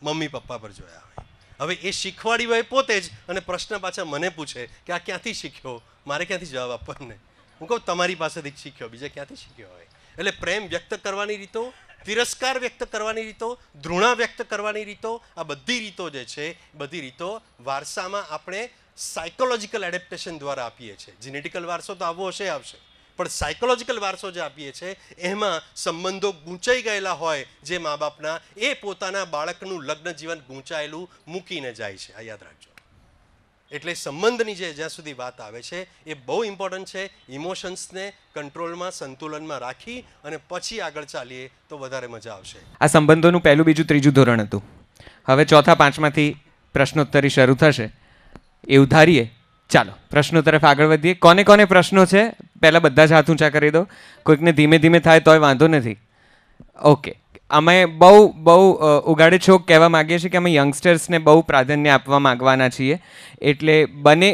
મમ્મી પપ્પા પર જોયા હોય હવે એ શીખવાડી હોય પોતે જ અને પ્રશ્ન પાછા મને પૂછે કે આ ક્યાંથી શીખ્યો મારે ક્યાંથી જવાબ આપવો હું કહું તમારી પાસેથી શીખ્યો બીજે ક્યાંથી શીખ્યો હોય એટલે પ્રેમ વ્યક્ત કરવાની રીતો તિરસ્કાર વ્યક્ત કરવાની રીતો ધૃણા વ્યક્ત કરવાની રીતો આ બધી રીતો જે છે બધી રીતો વારસામાં આપણે સાયકોલોજીકલ એડેપ્ટેશન દ્વારા આપીએ છીએ જીનેટિકલ વારસો તો આવવો હશે આવશે પણ સાયકોલોજીકલ વારસો જે આપીએ છીએ એમાં સંબંધો ગૂંચાઈ ગયેલા હોય જે મા બાપના એ પોતાના બાળકનું લગ્ન જીવન ગૂંચાયેલું મૂકીને જાય છે આ યાદ રાખજો એટલે સંબંધની જે જ્યાં સુધી વાત આવે છે એ બહુ ઇમ્પોર્ટન્ટ છે ઇમોશન્સને કંટ્રોલમાં સંતુલનમાં રાખી અને પછી આગળ ચાલીએ તો વધારે મજા આવશે આ સંબંધોનું પહેલું બીજું ત્રીજું ધોરણ હતું હવે ચોથા પાંચમાંથી પ્રશ્નોત્તરી શરૂ થશે એવું ધારીએ ચાલો પ્રશ્નો તરફ આગળ વધીએ કોને કોને પ્રશ્નો છે પહેલાં બધા જ હાથ ઊંચા કરી દો કોઈકને ધીમે ધીમે થાય તોય વાંધો નથી ઓકે અમે બહુ બહુ ઉગાડે છોક કહેવા માગીએ છીએ કે અમે યંગસ્ટર્સને બહુ પ્રાધાન્ય આપવા માગવાના છીએ એટલે બને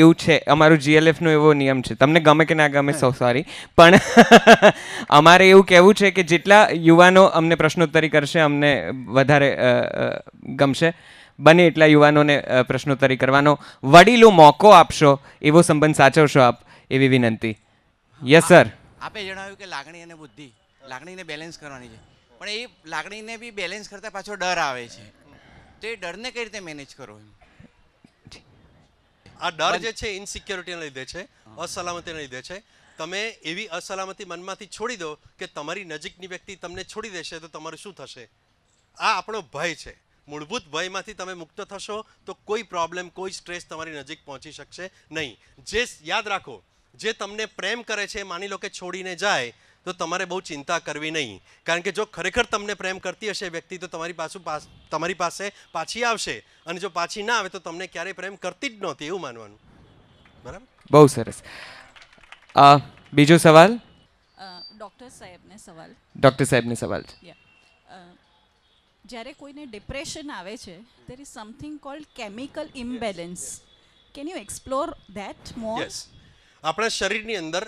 એવું છે અમારું જીએલએફનો એવો નિયમ છે તમને ગમે કે ના ગમે સો સોરી પણ અમારે એવું કહેવું છે કે જેટલા યુવાનો અમને પ્રશ્નોત્તરી કરશે અમને વધારે ગમશે બને એટલા યુવાનોને પ્રશ્નોત્તરી કરવાનો વડીલો મોકો આપશો એવો સંબંધ સાચવશો આપ એવી વિનંતી યસ સર આપે જણાવ્યું કે લાગણી અને બુદ્ધિ લાગણીને બેલેન્સ કરવાની છે પણ એ લાગણીને બી બેલેન્સ કરતાં પાછો ડર આવે છે તો એ ડરને કઈ રીતે મેનેજ કરો આ ડર જે છે ઇનસિક્યોરિટીને લીધે છે અસલામતીને લીધે છે તમે એવી અસલામતી મનમાંથી છોડી દો કે તમારી નજીકની વ્યક્તિ તમને છોડી દેશે તો તમારું શું થશે આ આપણો ભય છે મૂળભૂત ભયમાંથી તમે મુક્ત થશો તો કોઈ પ્રોબ્લેમ કોઈ સ્ટ્રેસ તમારી નજીક પહોંચી શકશે નહીં જે યાદ રાખો જે તમને પ્રેમ કરે છે માની લો કે છોડીને જાય તો તમારે બહુ ચિંતા કરવી નહીં કારણ કે જો ખરેખર તમને પ્રેમ કરતી હશે વ્યક્તિ તો તમારી પાસે તમારી પાસે પાછી આવશે અને જો પાછી ના આવે તો તમને ક્યારેય પ્રેમ કરતી જ નહોતી એવું માનવાનું બરાબર બહુ સરસ બીજો સવાલ ડૉક્ટર સાહેબને સવાલ ડૉક્ટર સાહેબને સવાલ છે જ્યારે કોઈને ડિપ્રેશન આવે છે there is something called chemical imbalance can you explore that more આપણા શરીરની અંદર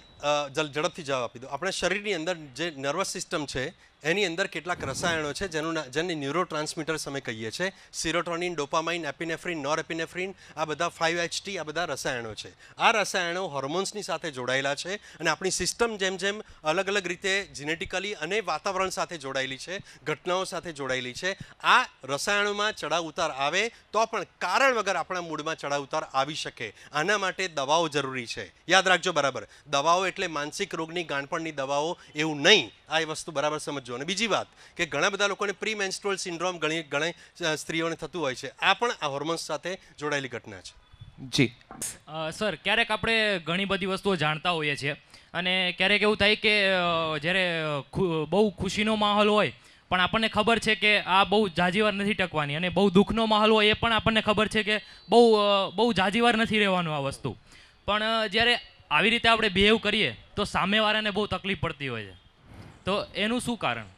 ઝડપથી જવાબ આપી દો આપણા શરીરની અંદર જે નર્વસ સિસ્ટમ છે એની અંદર કેટલાક રસાયણો છે જેનું જેને ન્યુરો ટ્રાન્સમીટર્સ અમે કહીએ છીએ સિરોટોનિન ડોપામાઇન એપિનેફ્રિન નોર એપિનેફ્રિન આ બધા ફાઇવ એચટી આ બધા રસાયણો છે આ રસાયણો હોર્મોન્સની સાથે જોડાયેલા છે અને આપણી સિસ્ટમ જેમ જેમ અલગ અલગ રીતે જીનેટિકલી અને વાતાવરણ સાથે જોડાયેલી છે ઘટનાઓ સાથે જોડાયેલી છે આ રસાયણોમાં ચડાવ ઉતાર આવે તો પણ કારણ વગર આપણા મૂળમાં ચડાવ ઉતાર આવી શકે આના માટે દવાઓ જરૂરી છે યાદ રાખજો બરાબર દવાઓ એટલે માનસિક રોગની ગાંઠપણની દવાઓ એવું નહીં આ વસ્તુ બરાબર સમજો રાખજો અને બીજી વાત કે ઘણા બધા લોકોને પ્રી મેન્સ્ટ્રોલ સિન્ડ્રોમ ઘણી ઘણી સ્ત્રીઓને થતું હોય છે આ પણ આ હોર્મોન્સ સાથે જોડાયેલી ઘટના છે જી સર ક્યારેક આપણે ઘણી બધી વસ્તુઓ જાણતા હોઈએ છીએ અને ક્યારેક એવું થાય કે જ્યારે બહુ ખુશીનો માહોલ હોય પણ આપણને ખબર છે કે આ બહુ જાજીવાર નથી ટકવાની અને બહુ દુઃખનો માહોલ હોય એ પણ આપણને ખબર છે કે બહુ બહુ જાજીવાર નથી રહેવાનું આ વસ્તુ પણ જ્યારે આવી રીતે આપણે બિહેવ કરીએ તો સામેવાળાને બહુ તકલીફ પડતી હોય છે તો એનું શું કારણ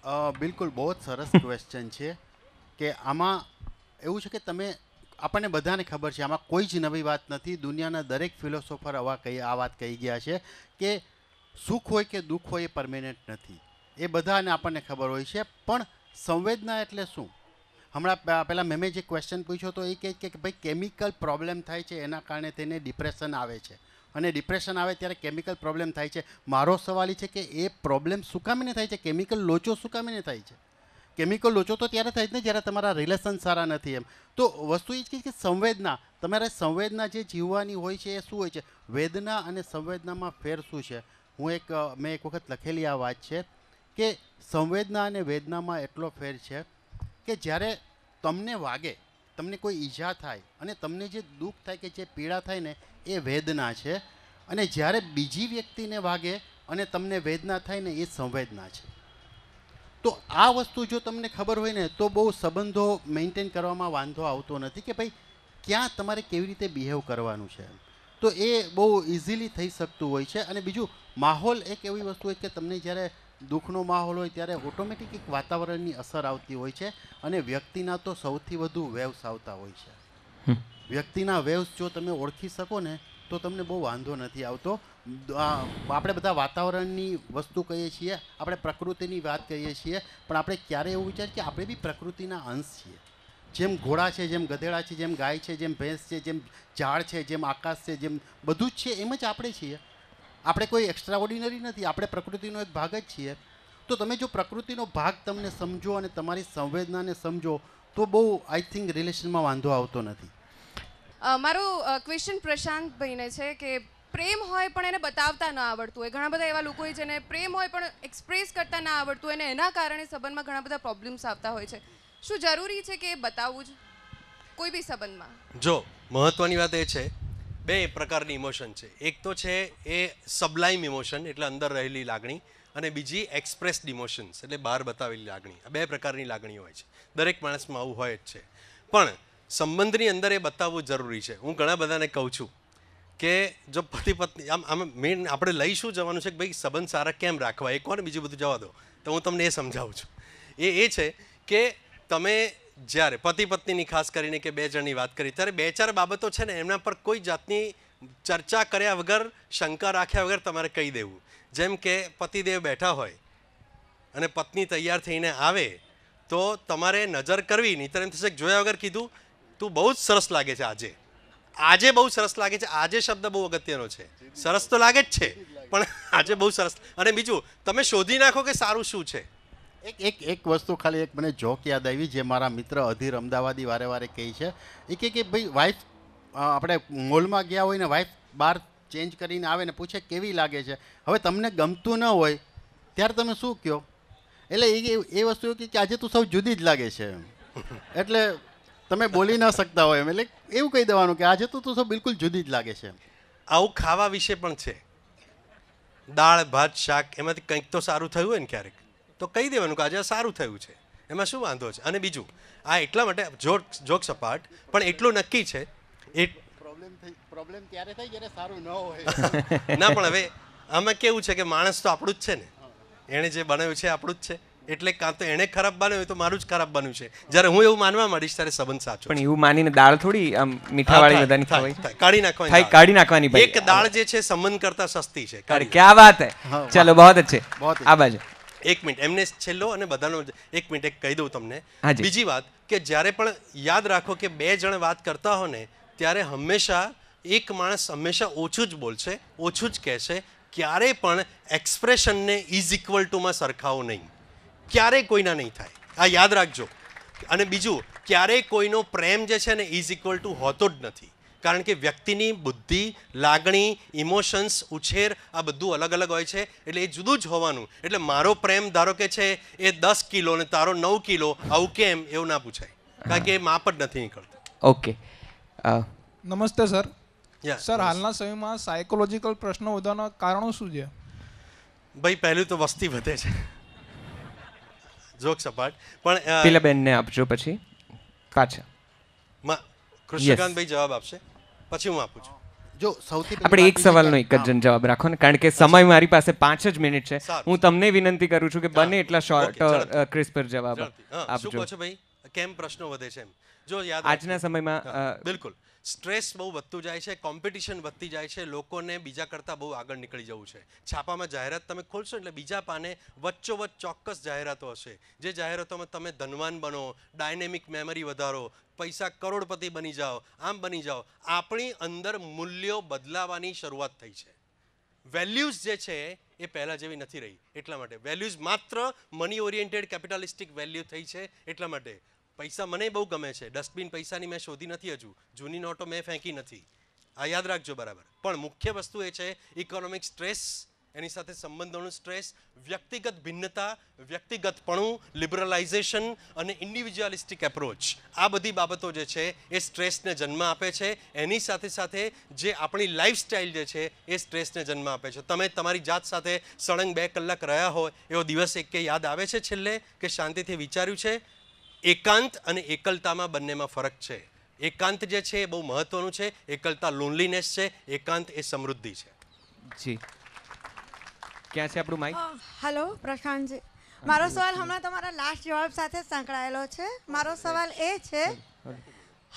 બિલકુલ બહુ જ સરસ ક્વેશ્ચન છે કે આમાં એવું છે કે તમે આપણને બધાને ખબર છે આમાં કોઈ જ નવી વાત નથી દુનિયાના દરેક ફિલોસોફર આવા કહી આ વાત કહી ગયા છે કે સુખ હોય કે દુઃખ હોય એ પરમેનન્ટ નથી એ બધાને આપણને ખબર હોય છે પણ સંવેદના એટલે શું હમણાં પહેલાં મેમે જે ક્વેશ્ચન પૂછ્યો તો એ કહે કે ભાઈ કેમિકલ પ્રોબ્લેમ થાય છે એના કારણે તેને ડિપ્રેશન આવે છે અને ડિપ્રેશન આવે ત્યારે કેમિકલ પ્રોબ્લેમ થાય છે મારો સવાલ છે કે એ પ્રોબ્લેમ શું કામીને થાય છે કેમિકલ લોચો શું કામીને થાય છે કેમિકલ લોચો તો ત્યારે થાય જ ને જ્યારે તમારા રિલેશન સારા નથી એમ તો વસ્તુ એ છે કે સંવેદના તમારે સંવેદના જે જીવવાની હોય છે એ શું હોય છે વેદના અને સંવેદનામાં ફેર શું છે હું એક મેં એક વખત લખેલી આ વાત છે કે સંવેદના અને વેદનામાં એટલો ફેર છે કે જ્યારે તમને વાગે તમને કોઈ ઈજા થાય અને તમને જે દુઃખ થાય કે જે પીડા થાય ને એ વેદના છે અને જ્યારે બીજી વ્યક્તિને વાગે અને તમને વેદના થાય ને એ સંવેદના છે તો આ વસ્તુ જો તમને ખબર હોય ને તો બહુ સંબંધો મેન્ટેન કરવામાં વાંધો આવતો નથી કે ભાઈ ક્યાં તમારે કેવી રીતે બિહેવ કરવાનું છે તો એ બહુ ઇઝીલી થઈ શકતું હોય છે અને બીજું માહોલ એક એવી વસ્તુ હોય કે તમને જ્યારે દુઃખનો માહોલ હોય ત્યારે ઓટોમેટિક એક વાતાવરણની અસર આવતી હોય છે અને વ્યક્તિના તો સૌથી વધુ વેવ્સ આવતા હોય છે વ્યક્તિના વેવ્સ જો તમે ઓળખી શકો ને તો તમને બહુ વાંધો નથી આવતો આપણે બધા વાતાવરણની વસ્તુ કહીએ છીએ આપણે પ્રકૃતિની વાત કહીએ છીએ પણ આપણે ક્યારે એવું વિચાર કે આપણે બી પ્રકૃતિના અંશ છીએ જેમ ઘોડા છે જેમ ગધેડા છે જેમ ગાય છે જેમ ભેંસ છે જેમ ઝાડ છે જેમ આકાશ છે જેમ બધું જ છે એમ જ આપણે છીએ આપણે કોઈ એક્સ્ટ્રા ઓર્ડિનરી નથી આપણે પ્રકૃતિનો એક ભાગ જ છીએ તો તમે જો પ્રકૃતિનો ભાગ તમને સમજો અને તમારી સંવેદનાને સમજો તો બહુ આઈ થિંક રિલેશનમાં વાંધો આવતો નથી મારો ક્વેશ્ચન પ્રશાંત ભાઈને છે કે પ્રેમ હોય પણ એને બતાવતા ન આવડતું હોય ઘણા બધા એવા લોકો હોય જેને પ્રેમ હોય પણ એક્સપ્રેસ કરતા ના આવડતું હોય અને એના કારણે સંબંધમાં ઘણા બધા પ્રોબ્લેમ્સ આવતા હોય છે શું જરૂરી છે કે એ બતાવવું જ કોઈ બી સંબંધમાં જો મહત્વની વાત એ છે બે પ્રકારની ઇમોશન છે એક તો છે એ સબલાઇમ ઇમોશન એટલે અંદર રહેલી લાગણી અને બીજી એક્સપ્રેસ ઇમોશન્સ એટલે બહાર બતાવેલી લાગણી આ બે પ્રકારની લાગણી હોય છે દરેક માણસમાં આવું હોય જ છે પણ સંબંધની અંદર એ બતાવવું જરૂરી છે હું ઘણા બધાને કહું છું કે જો પતિ પત્ની આમ આમ મેઇન આપણે લઈશું જવાનું છે કે ભાઈ સંબંધ સારા કેમ રાખવા એક કોને બીજું બધું જવા દો તો હું તમને એ સમજાવું છું એ એ છે કે તમે જ્યારે પતિ પત્નીની ખાસ કરીને કે બે જણની વાત કરી ત્યારે બે ચાર બાબતો છે ને એમના પર કોઈ જાતની ચર્ચા કર્યા વગર શંકા રાખ્યા વગર તમારે કહી દેવું જેમ કે પતિદેવ બેઠા હોય અને પત્ની તૈયાર થઈને આવે તો તમારે નજર કરવી નહીં એમ થશે જોયા વગર કીધું તું બહુ જ સરસ લાગે છે આજે આજે બહુ સરસ લાગે છે આજે શબ્દ બહુ અગત્યનો છે સરસ તો લાગે જ છે પણ આજે બહુ સરસ અને બીજું તમે શોધી નાખો કે સારું શું છે એક એક એક વસ્તુ ખાલી એક મને જોક યાદ આવી જે મારા મિત્ર અધીર અમદાવાદી વારે વારે કહે છે એ કે કે ભાઈ વાઇફ આપણે મોલમાં ગયા હોય ને વાઇફ બહાર ચેન્જ કરીને આવે ને પૂછે કેવી લાગે છે હવે તમને ગમતું ન હોય ત્યારે તમે શું કહો એટલે એ એ વસ્તુ કે આજે તું સૌ જુદી જ લાગે છે એટલે તમે બોલી ન શકતા હોય એમ એટલે એવું કહી દેવાનું કે આજે તો તું સૌ બિલકુલ જુદી જ લાગે છે આવું ખાવા વિશે પણ છે દાળ ભાત શાક એમાંથી કંઈક તો સારું થયું હોય ને ક્યારેક તો કહી દેવાનું કે આજે સારું થયું છે એમાં શું વાંધો છે અને બીજું આ એટલા માટે જોક જોક સપાટ પણ એટલું નક્કી છે એ પ્રોબ્લેમ પ્રોબ્લેમ ત્યારે થઈ જ્યારે સારું ન હોય ના પણ હવે આમાં કેવું છે કે માણસ તો આપણું જ છે ને એણે જે બનાવ્યું છે આપણું જ છે એટલે કાં તો એણે ખરાબ બનાવ્યું તો મારું જ ખરાબ બન્યું છે જ્યારે હું એવું માનવા માંડીશ ત્યારે સંબંધ સાચો પણ એવું માનીને દાળ થોડી આમ મીઠા વાળી બધાની ખવાય કાઢી નાખવાની કાઢી નાખવાની એક દાળ જે છે સંબંધ કરતા સસ્તી છે ક્યા વાત હે ચલો બહુ અચ્છે આ બાજુ એક મિનિટ એમને છેલ્લો અને બધાનો એક મિનિટ એક કહી દઉં તમને બીજી વાત કે જ્યારે પણ યાદ રાખો કે બે જણ વાત કરતા હો ને ત્યારે હંમેશા એક માણસ હંમેશા ઓછું જ બોલશે ઓછું જ કહેશે ક્યારેય પણ એક્સપ્રેશનને ઇઝ ઇક્વલ ટુમાં સરખાવો નહીં ક્યારેય કોઈના નહીં થાય આ યાદ રાખજો અને બીજું ક્યારેય કોઈનો પ્રેમ જે છે ને ઇઝ ઇક્વલ ટુ હોતો જ નથી કારણ કે વ્યક્તિની બુદ્ધિ લાગણી ઇમોશન્સ ઉછેર આ બધું અલગ અલગ હોય છે એટલે એ જુદું જ હોવાનું એટલે મારો પ્રેમ ધારો કે છે એ દસ કિલો ને તારો નવ કિલો આવું કેમ એવું ના પૂછાય કારણ કે એ માપ જ નથી નીકળતું ઓકે નમસ્તે સર સર હાલના સમયમાં સાયકોલોજીકલ પ્રશ્નો વધવાના કારણો શું છે ભાઈ પહેલું તો વસ્તી વધે છે જોક સપાટ પણ પેલા બેનને આપજો પછી કાચા કૃષ્ણકાંતભાઈ જવાબ આપશે પછી હું આપું છું જો સૌથી આપણે એક સવાલનો એક જ જણ જવાબ રાખો ને કારણ કે સમય મારી પાસે પાંચ જ મિનિટ છે હું તમને વિનંતી કરું છું કે બને એટલા શોર્ટ ક્રિસ્પર જવાબ આપજો છો ભાઈ કેમ પ્રશ્નો વધે છે એમ જો યાદ આજના સમયમાં બિલકુલ સ્ટ્રેસ બહુ વધતું જાય છે કોમ્પિટિશન વધતી જાય છે લોકોને બીજા કરતાં બહુ આગળ નીકળી જવું છે છાપામાં જાહેરાત તમે ખોલશો એટલે બીજા પાને વચ્ચોવચ્ચ ચોક્કસ જાહેરાતો હશે જે જાહેરાતોમાં તમે ધનવાન બનો ડાયનેમિક મેમરી વધારો પૈસા કરોડપતિ બની જાઓ આમ બની જાઓ આપણી અંદર મૂલ્યો બદલાવાની શરૂઆત થઈ છે વેલ્યુઝ જે છે એ પહેલાં જેવી નથી રહી એટલા માટે વેલ્યુઝ માત્ર મની ઓરિએન્ટેડ કેપિટલિસ્ટિક વેલ્યુ થઈ છે એટલા માટે પૈસા મને બહુ ગમે છે ડસ્ટબિન પૈસાની મેં શોધી નથી હજુ જૂની નોટો મેં ફેંકી નથી આ યાદ રાખજો બરાબર પણ મુખ્ય વસ્તુ એ છે ઇકોનોમિક સ્ટ્રેસ એની સાથે સંબંધોનું સ્ટ્રેસ વ્યક્તિગત ભિન્નતા વ્યક્તિગતપણું લિબરલાઇઝેશન અને ઇન્ડિવિજ્યુઅલિસ્ટિક એપ્રોચ આ બધી બાબતો જે છે એ સ્ટ્રેસને જન્મ આપે છે એની સાથે સાથે જે આપણી લાઈફસ્ટાઈલ જે છે એ સ્ટ્રેસને જન્મ આપે છે તમે તમારી જાત સાથે સળંગ બે કલાક રહ્યા હોય એવો દિવસ એક કે યાદ આવે છે છેલ્લે કે શાંતિથી વિચાર્યું છે એકાંત અને એકલતામાં બંનેમાં ફરક છે એકાંત જે છે એ બહુ મહત્ત્વનું છે એકલતા લોનલીનેસ છે એકાંત એ સમૃદ્ધિ છે જી ક્યાં છે આપણું માઈક હેલો પ્રશાંતજી મારો સવાલ હમણાં તમારા લાસ્ટ જવાબ સાથે સંકળાયેલો છે મારો સવાલ એ છે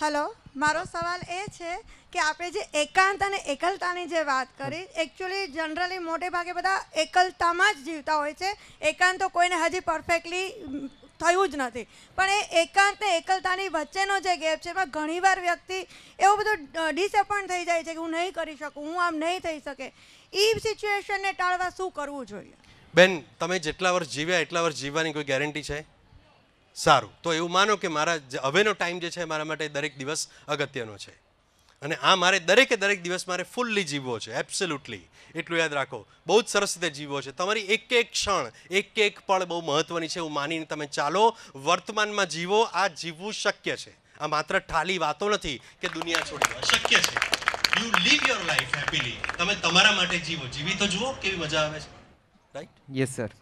હલો મારો સવાલ એ છે કે આપણે જે એકાંત અને એકલતાની જે વાત કરી એકચ્યુઅલી જનરલી મોટે ભાગે બધા એકલતામાં જ જીવતા હોય છે એકાંત તો કોઈને હજી પરફેક્ટલી થયું જ નથી પણ એ એકાંત ને એકલતાની વચ્ચેનો જે ગેપ છે એમાં ઘણીવાર વ્યક્તિ એવો બધો ડિસએપોઇન્ટ થઈ જાય છે કે હું નહીં કરી શકું હું આમ નહીં થઈ શકે એ સિચ્યુએશનને ટાળવા શું કરવું જોઈએ બેન તમે જેટલા વર્ષ જીવ્યા એટલા વર્ષ જીવવાની કોઈ ગેરંટી છે સારું તો એવું માનો કે મારા હવેનો ટાઈમ જે છે મારા માટે દરેક દિવસ અગત્યનો છે અને આ મારે દરેકે દરેક દિવસ મારે ફૂલ્લી જીવવો છે એબ્સોલ્યુટલી એટલું યાદ રાખો બહુ જ સરસ રીતે જીવવો છે તમારી એક એક ક્ષણ એક એક પળ બહુ મહત્વની છે એવું માનીને તમે ચાલો વર્તમાનમાં જીવો આ જીવવું શક્ય છે આ માત્ર ઠાલી વાતો નથી કે દુનિયા છોડી અશક્ય છે you leave your life happily તમે તમારા માટે જીવો જીવી તો જુઓ કેવી મજા આવે છે રાઈટ યસ સર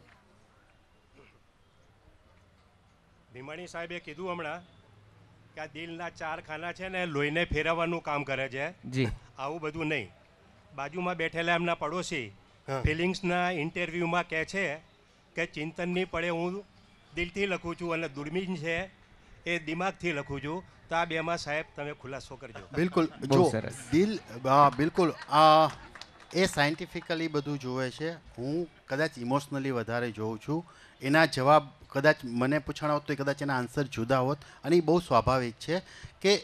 ભીમાણી સાહેબે કીધું હમણાં કે આ દિલના ચાર ખાના છે ને લોહીને ફેરવવાનું કામ કરે છે જી આવું બધું નહીં બાજુમાં બેઠેલા એમના પડોશી ફિલિંગ્સના ઇન્ટરવ્યૂમાં કહે છે કે ચિંતન નહીં પડે હું દિલથી લખું છું અને દુર્મીન છે એ દિમાગથી લખું છું તો આ બેમાં સાહેબ તમે ખુલાસો કરજો બિલકુલ જો દિલ બિલકુલ આ એ સાયન્ટિફિકલી બધું જુએ છે હું કદાચ ઇમોશનલી વધારે જોઉં છું એના જવાબ કદાચ મને પૂછાણો હોત તો એ કદાચ એના આન્સર જુદા હોત અને એ બહુ સ્વાભાવિક છે કે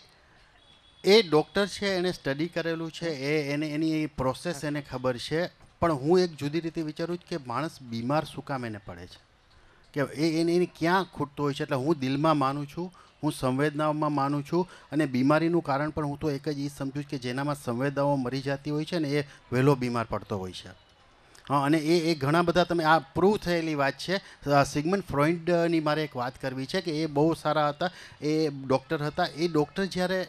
એ ડૉક્ટર છે એણે સ્ટડી કરેલું છે એ એને એની એ પ્રોસેસ એને ખબર છે પણ હું એક જુદી રીતે વિચારું છું કે માણસ બીમાર શું કામ એને પડે છે કે એ એને ક્યાં ખૂટતો હોય છે એટલે હું દિલમાં માનું છું હું સંવેદનાઓમાં માનું છું અને બીમારીનું કારણ પણ હું તો એક જ એ સમજું કે જેનામાં સંવેદનાઓ મરી જતી હોય છે ને એ વહેલો બીમાર પડતો હોય છે હા અને એ એ ઘણા બધા તમે આ પ્રૂવ થયેલી વાત છે સિગમન ફ્રોઇન્ડની મારે એક વાત કરવી છે કે એ બહુ સારા હતા એ ડૉક્ટર હતા એ ડૉક્ટર જ્યારે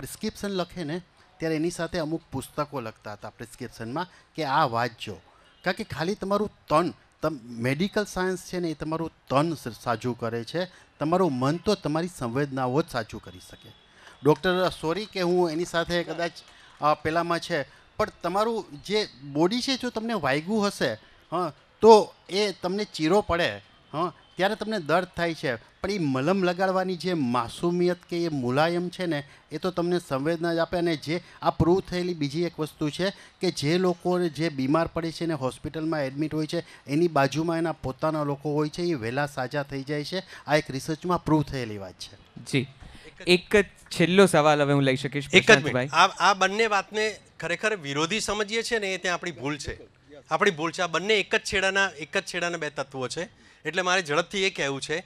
પ્રિસ્ક્રિપ્શન લખે ને ત્યારે એની સાથે અમુક પુસ્તકો લખતા હતા પ્રિસ્ક્રિપ્શનમાં કે આ વાંચજો કારણ કે ખાલી તમારું તન તમ મેડિકલ સાયન્સ છે ને એ તમારું તન સાજું કરે છે તમારું મન તો તમારી સંવેદનાઓ જ સાચું કરી શકે ડૉક્ટર સોરી કે હું એની સાથે કદાચ પહેલાંમાં છે પણ તમારું જે બોડી છે જો તમને વાગ્યું હશે હં તો એ તમને ચીરો પડે હં ત્યારે તમને દર્દ થાય છે પણ એ મલમ લગાડવાની જે માસુમિયત કે એ મુલાયમ છે ને એ તો તમને સંવેદના જ આપે અને જે આ પ્રૂવ થયેલી બીજી એક વસ્તુ છે કે જે લોકો જે બીમાર પડે છે ને હોસ્પિટલમાં એડમિટ હોય છે એની બાજુમાં એના પોતાના લોકો હોય છે એ વહેલા સાજા થઈ જાય છે આ એક રિસર્ચમાં પ્રૂવ થયેલી વાત છે જી એક જ છેલ્લો સવાલ હવે હું લઈ શકીશ એક જ આ આ બંને વાતને ખરેખર વિરોધી સમજીએ છીએ ને એ ત્યાં આપણી ભૂલ છે આપણી ભૂલ છે આ બંને એક જ છેડાના એક જ છેડાના બે તત્વો છે એટલે મારે ઝડપથી એ કહેવું છે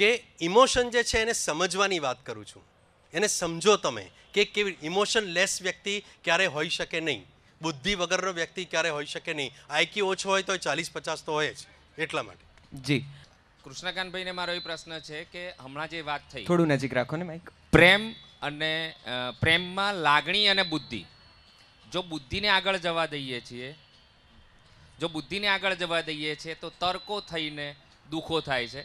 કે ઇમોશન જે છે એને સમજવાની વાત કરું છું એને સમજો તમે કે કેવી ઇમોશન લેસ વ્યક્તિ ક્યારે હોઈ શકે નહીં બુદ્ધિ વગરનો વ્યક્તિ ક્યારે હોઈ શકે નહીં આઈક્યુ ઓછો હોય તો ચાલીસ પચાસ તો હોય જ એટલા માટે જી કૃષ્ણકાંતભાઈને મારો એ પ્રશ્ન છે કે હમણાં જે વાત થઈ થોડું નજીક રાખો ને માઇક પ્રેમ અને પ્રેમમાં લાગણી અને બુદ્ધિ જો બુદ્ધિને આગળ જવા દઈએ છીએ જો બુદ્ધિને આગળ જવા દઈએ છીએ તો તર્કો થઈને દુઃખો થાય છે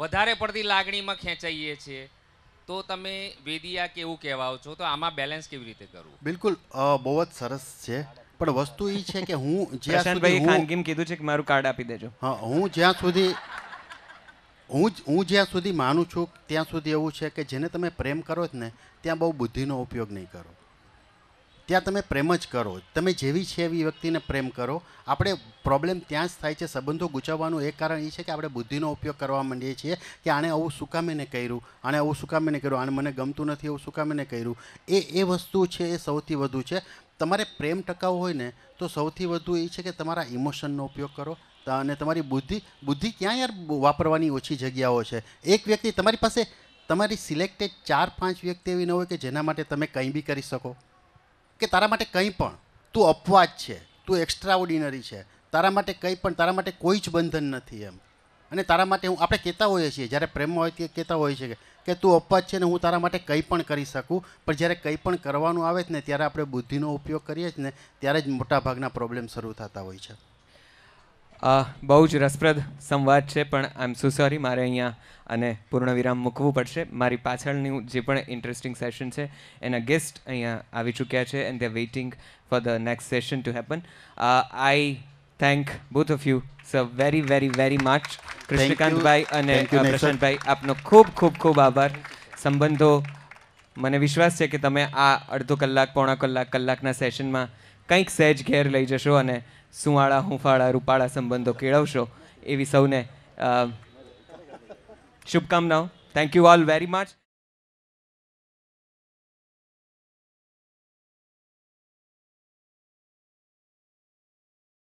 વધારે પડતી લાગણીમાં ખેંચાઈએ છીએ તો તમે વેદિયા કેવું કહેવાઓ છો તો આમાં બેલેન્સ કેવી રીતે કરવું બિલકુલ બહુ જ સરસ છે પણ વસ્તુ એ છે કે હું જ્યાં સુધી ખાનગીમ કીધું છે કે મારું કાર્ડ આપી દેજો હા હું જ્યાં સુધી હું હું જ્યાં સુધી માનું છું ત્યાં સુધી એવું છે કે જેને તમે પ્રેમ કરો જ ને ત્યાં બહુ બુદ્ધિનો ઉપયોગ નહીં કરો ત્યાં તમે પ્રેમ જ કરો તમે જેવી છે એવી વ્યક્તિને પ્રેમ કરો આપણે પ્રોબ્લેમ ત્યાં જ થાય છે સંબંધો ગુચાવવાનું એક કારણ એ છે કે આપણે બુદ્ધિનો ઉપયોગ કરવા માંડીએ છીએ કે આણે આવું સુકામેને કર્યું આણે આવું સુકામેને કર્યું આને મને ગમતું નથી એવું સુકામેને કર્યું એ એ વસ્તુ છે એ સૌથી વધુ છે તમારે પ્રેમ ટકાવવો હોય ને તો સૌથી વધુ એ છે કે તમારા ઇમોશનનો ઉપયોગ કરો અને તમારી બુદ્ધિ બુદ્ધિ ક્યાં યાર વાપરવાની ઓછી જગ્યાઓ છે એક વ્યક્તિ તમારી પાસે તમારી સિલેક્ટેડ ચાર પાંચ વ્યક્તિ એવી ન હોય કે જેના માટે તમે કંઈ બી કરી શકો કે તારા માટે કંઈ પણ તું અપવાદ છે તું એક્સ્ટ્રા ઓર્ડિનરી છે તારા માટે કંઈ પણ તારા માટે કોઈ જ બંધન નથી એમ અને તારા માટે હું આપણે કહેતા હોઈએ છીએ જ્યારે પ્રેમમાં હોય તે કહેતા હોઈએ છીએ કે તું અપવાદ છે ને હું તારા માટે કંઈ પણ કરી શકું પણ જ્યારે કંઈ પણ કરવાનું આવે જ ને ત્યારે આપણે બુદ્ધિનો ઉપયોગ કરીએ જ ને ત્યારે જ મોટાભાગના પ્રોબ્લેમ શરૂ થતા હોય છે બહુ જ રસપ્રદ સંવાદ છે પણ આઈ એમ સો સોરી મારે અહીંયા અને પૂર્ણ વિરામ મૂકવું પડશે મારી પાછળનું જે પણ ઇન્ટરેસ્ટિંગ સેશન છે એના ગેસ્ટ અહીંયા આવી ચૂક્યા છે and they waiting for the next session to happen I thank both of you so very very very much કૃષ્ણકાંતભાઈ અને પ્રશાંતભાઈ આપનો ખૂબ ખૂબ ખૂબ આભાર સંબંધો મને વિશ્વાસ છે કે તમે આ અડધો કલાક પોણા કલાક કલાકના સેશનમાં કંઈક સહેજ ઘેર લઈ જશો અને સુવાળા હુંફાળા રૂપાળા સંબંધો કેળવશો એવી સૌને શુભકામનાઓ thank you all very much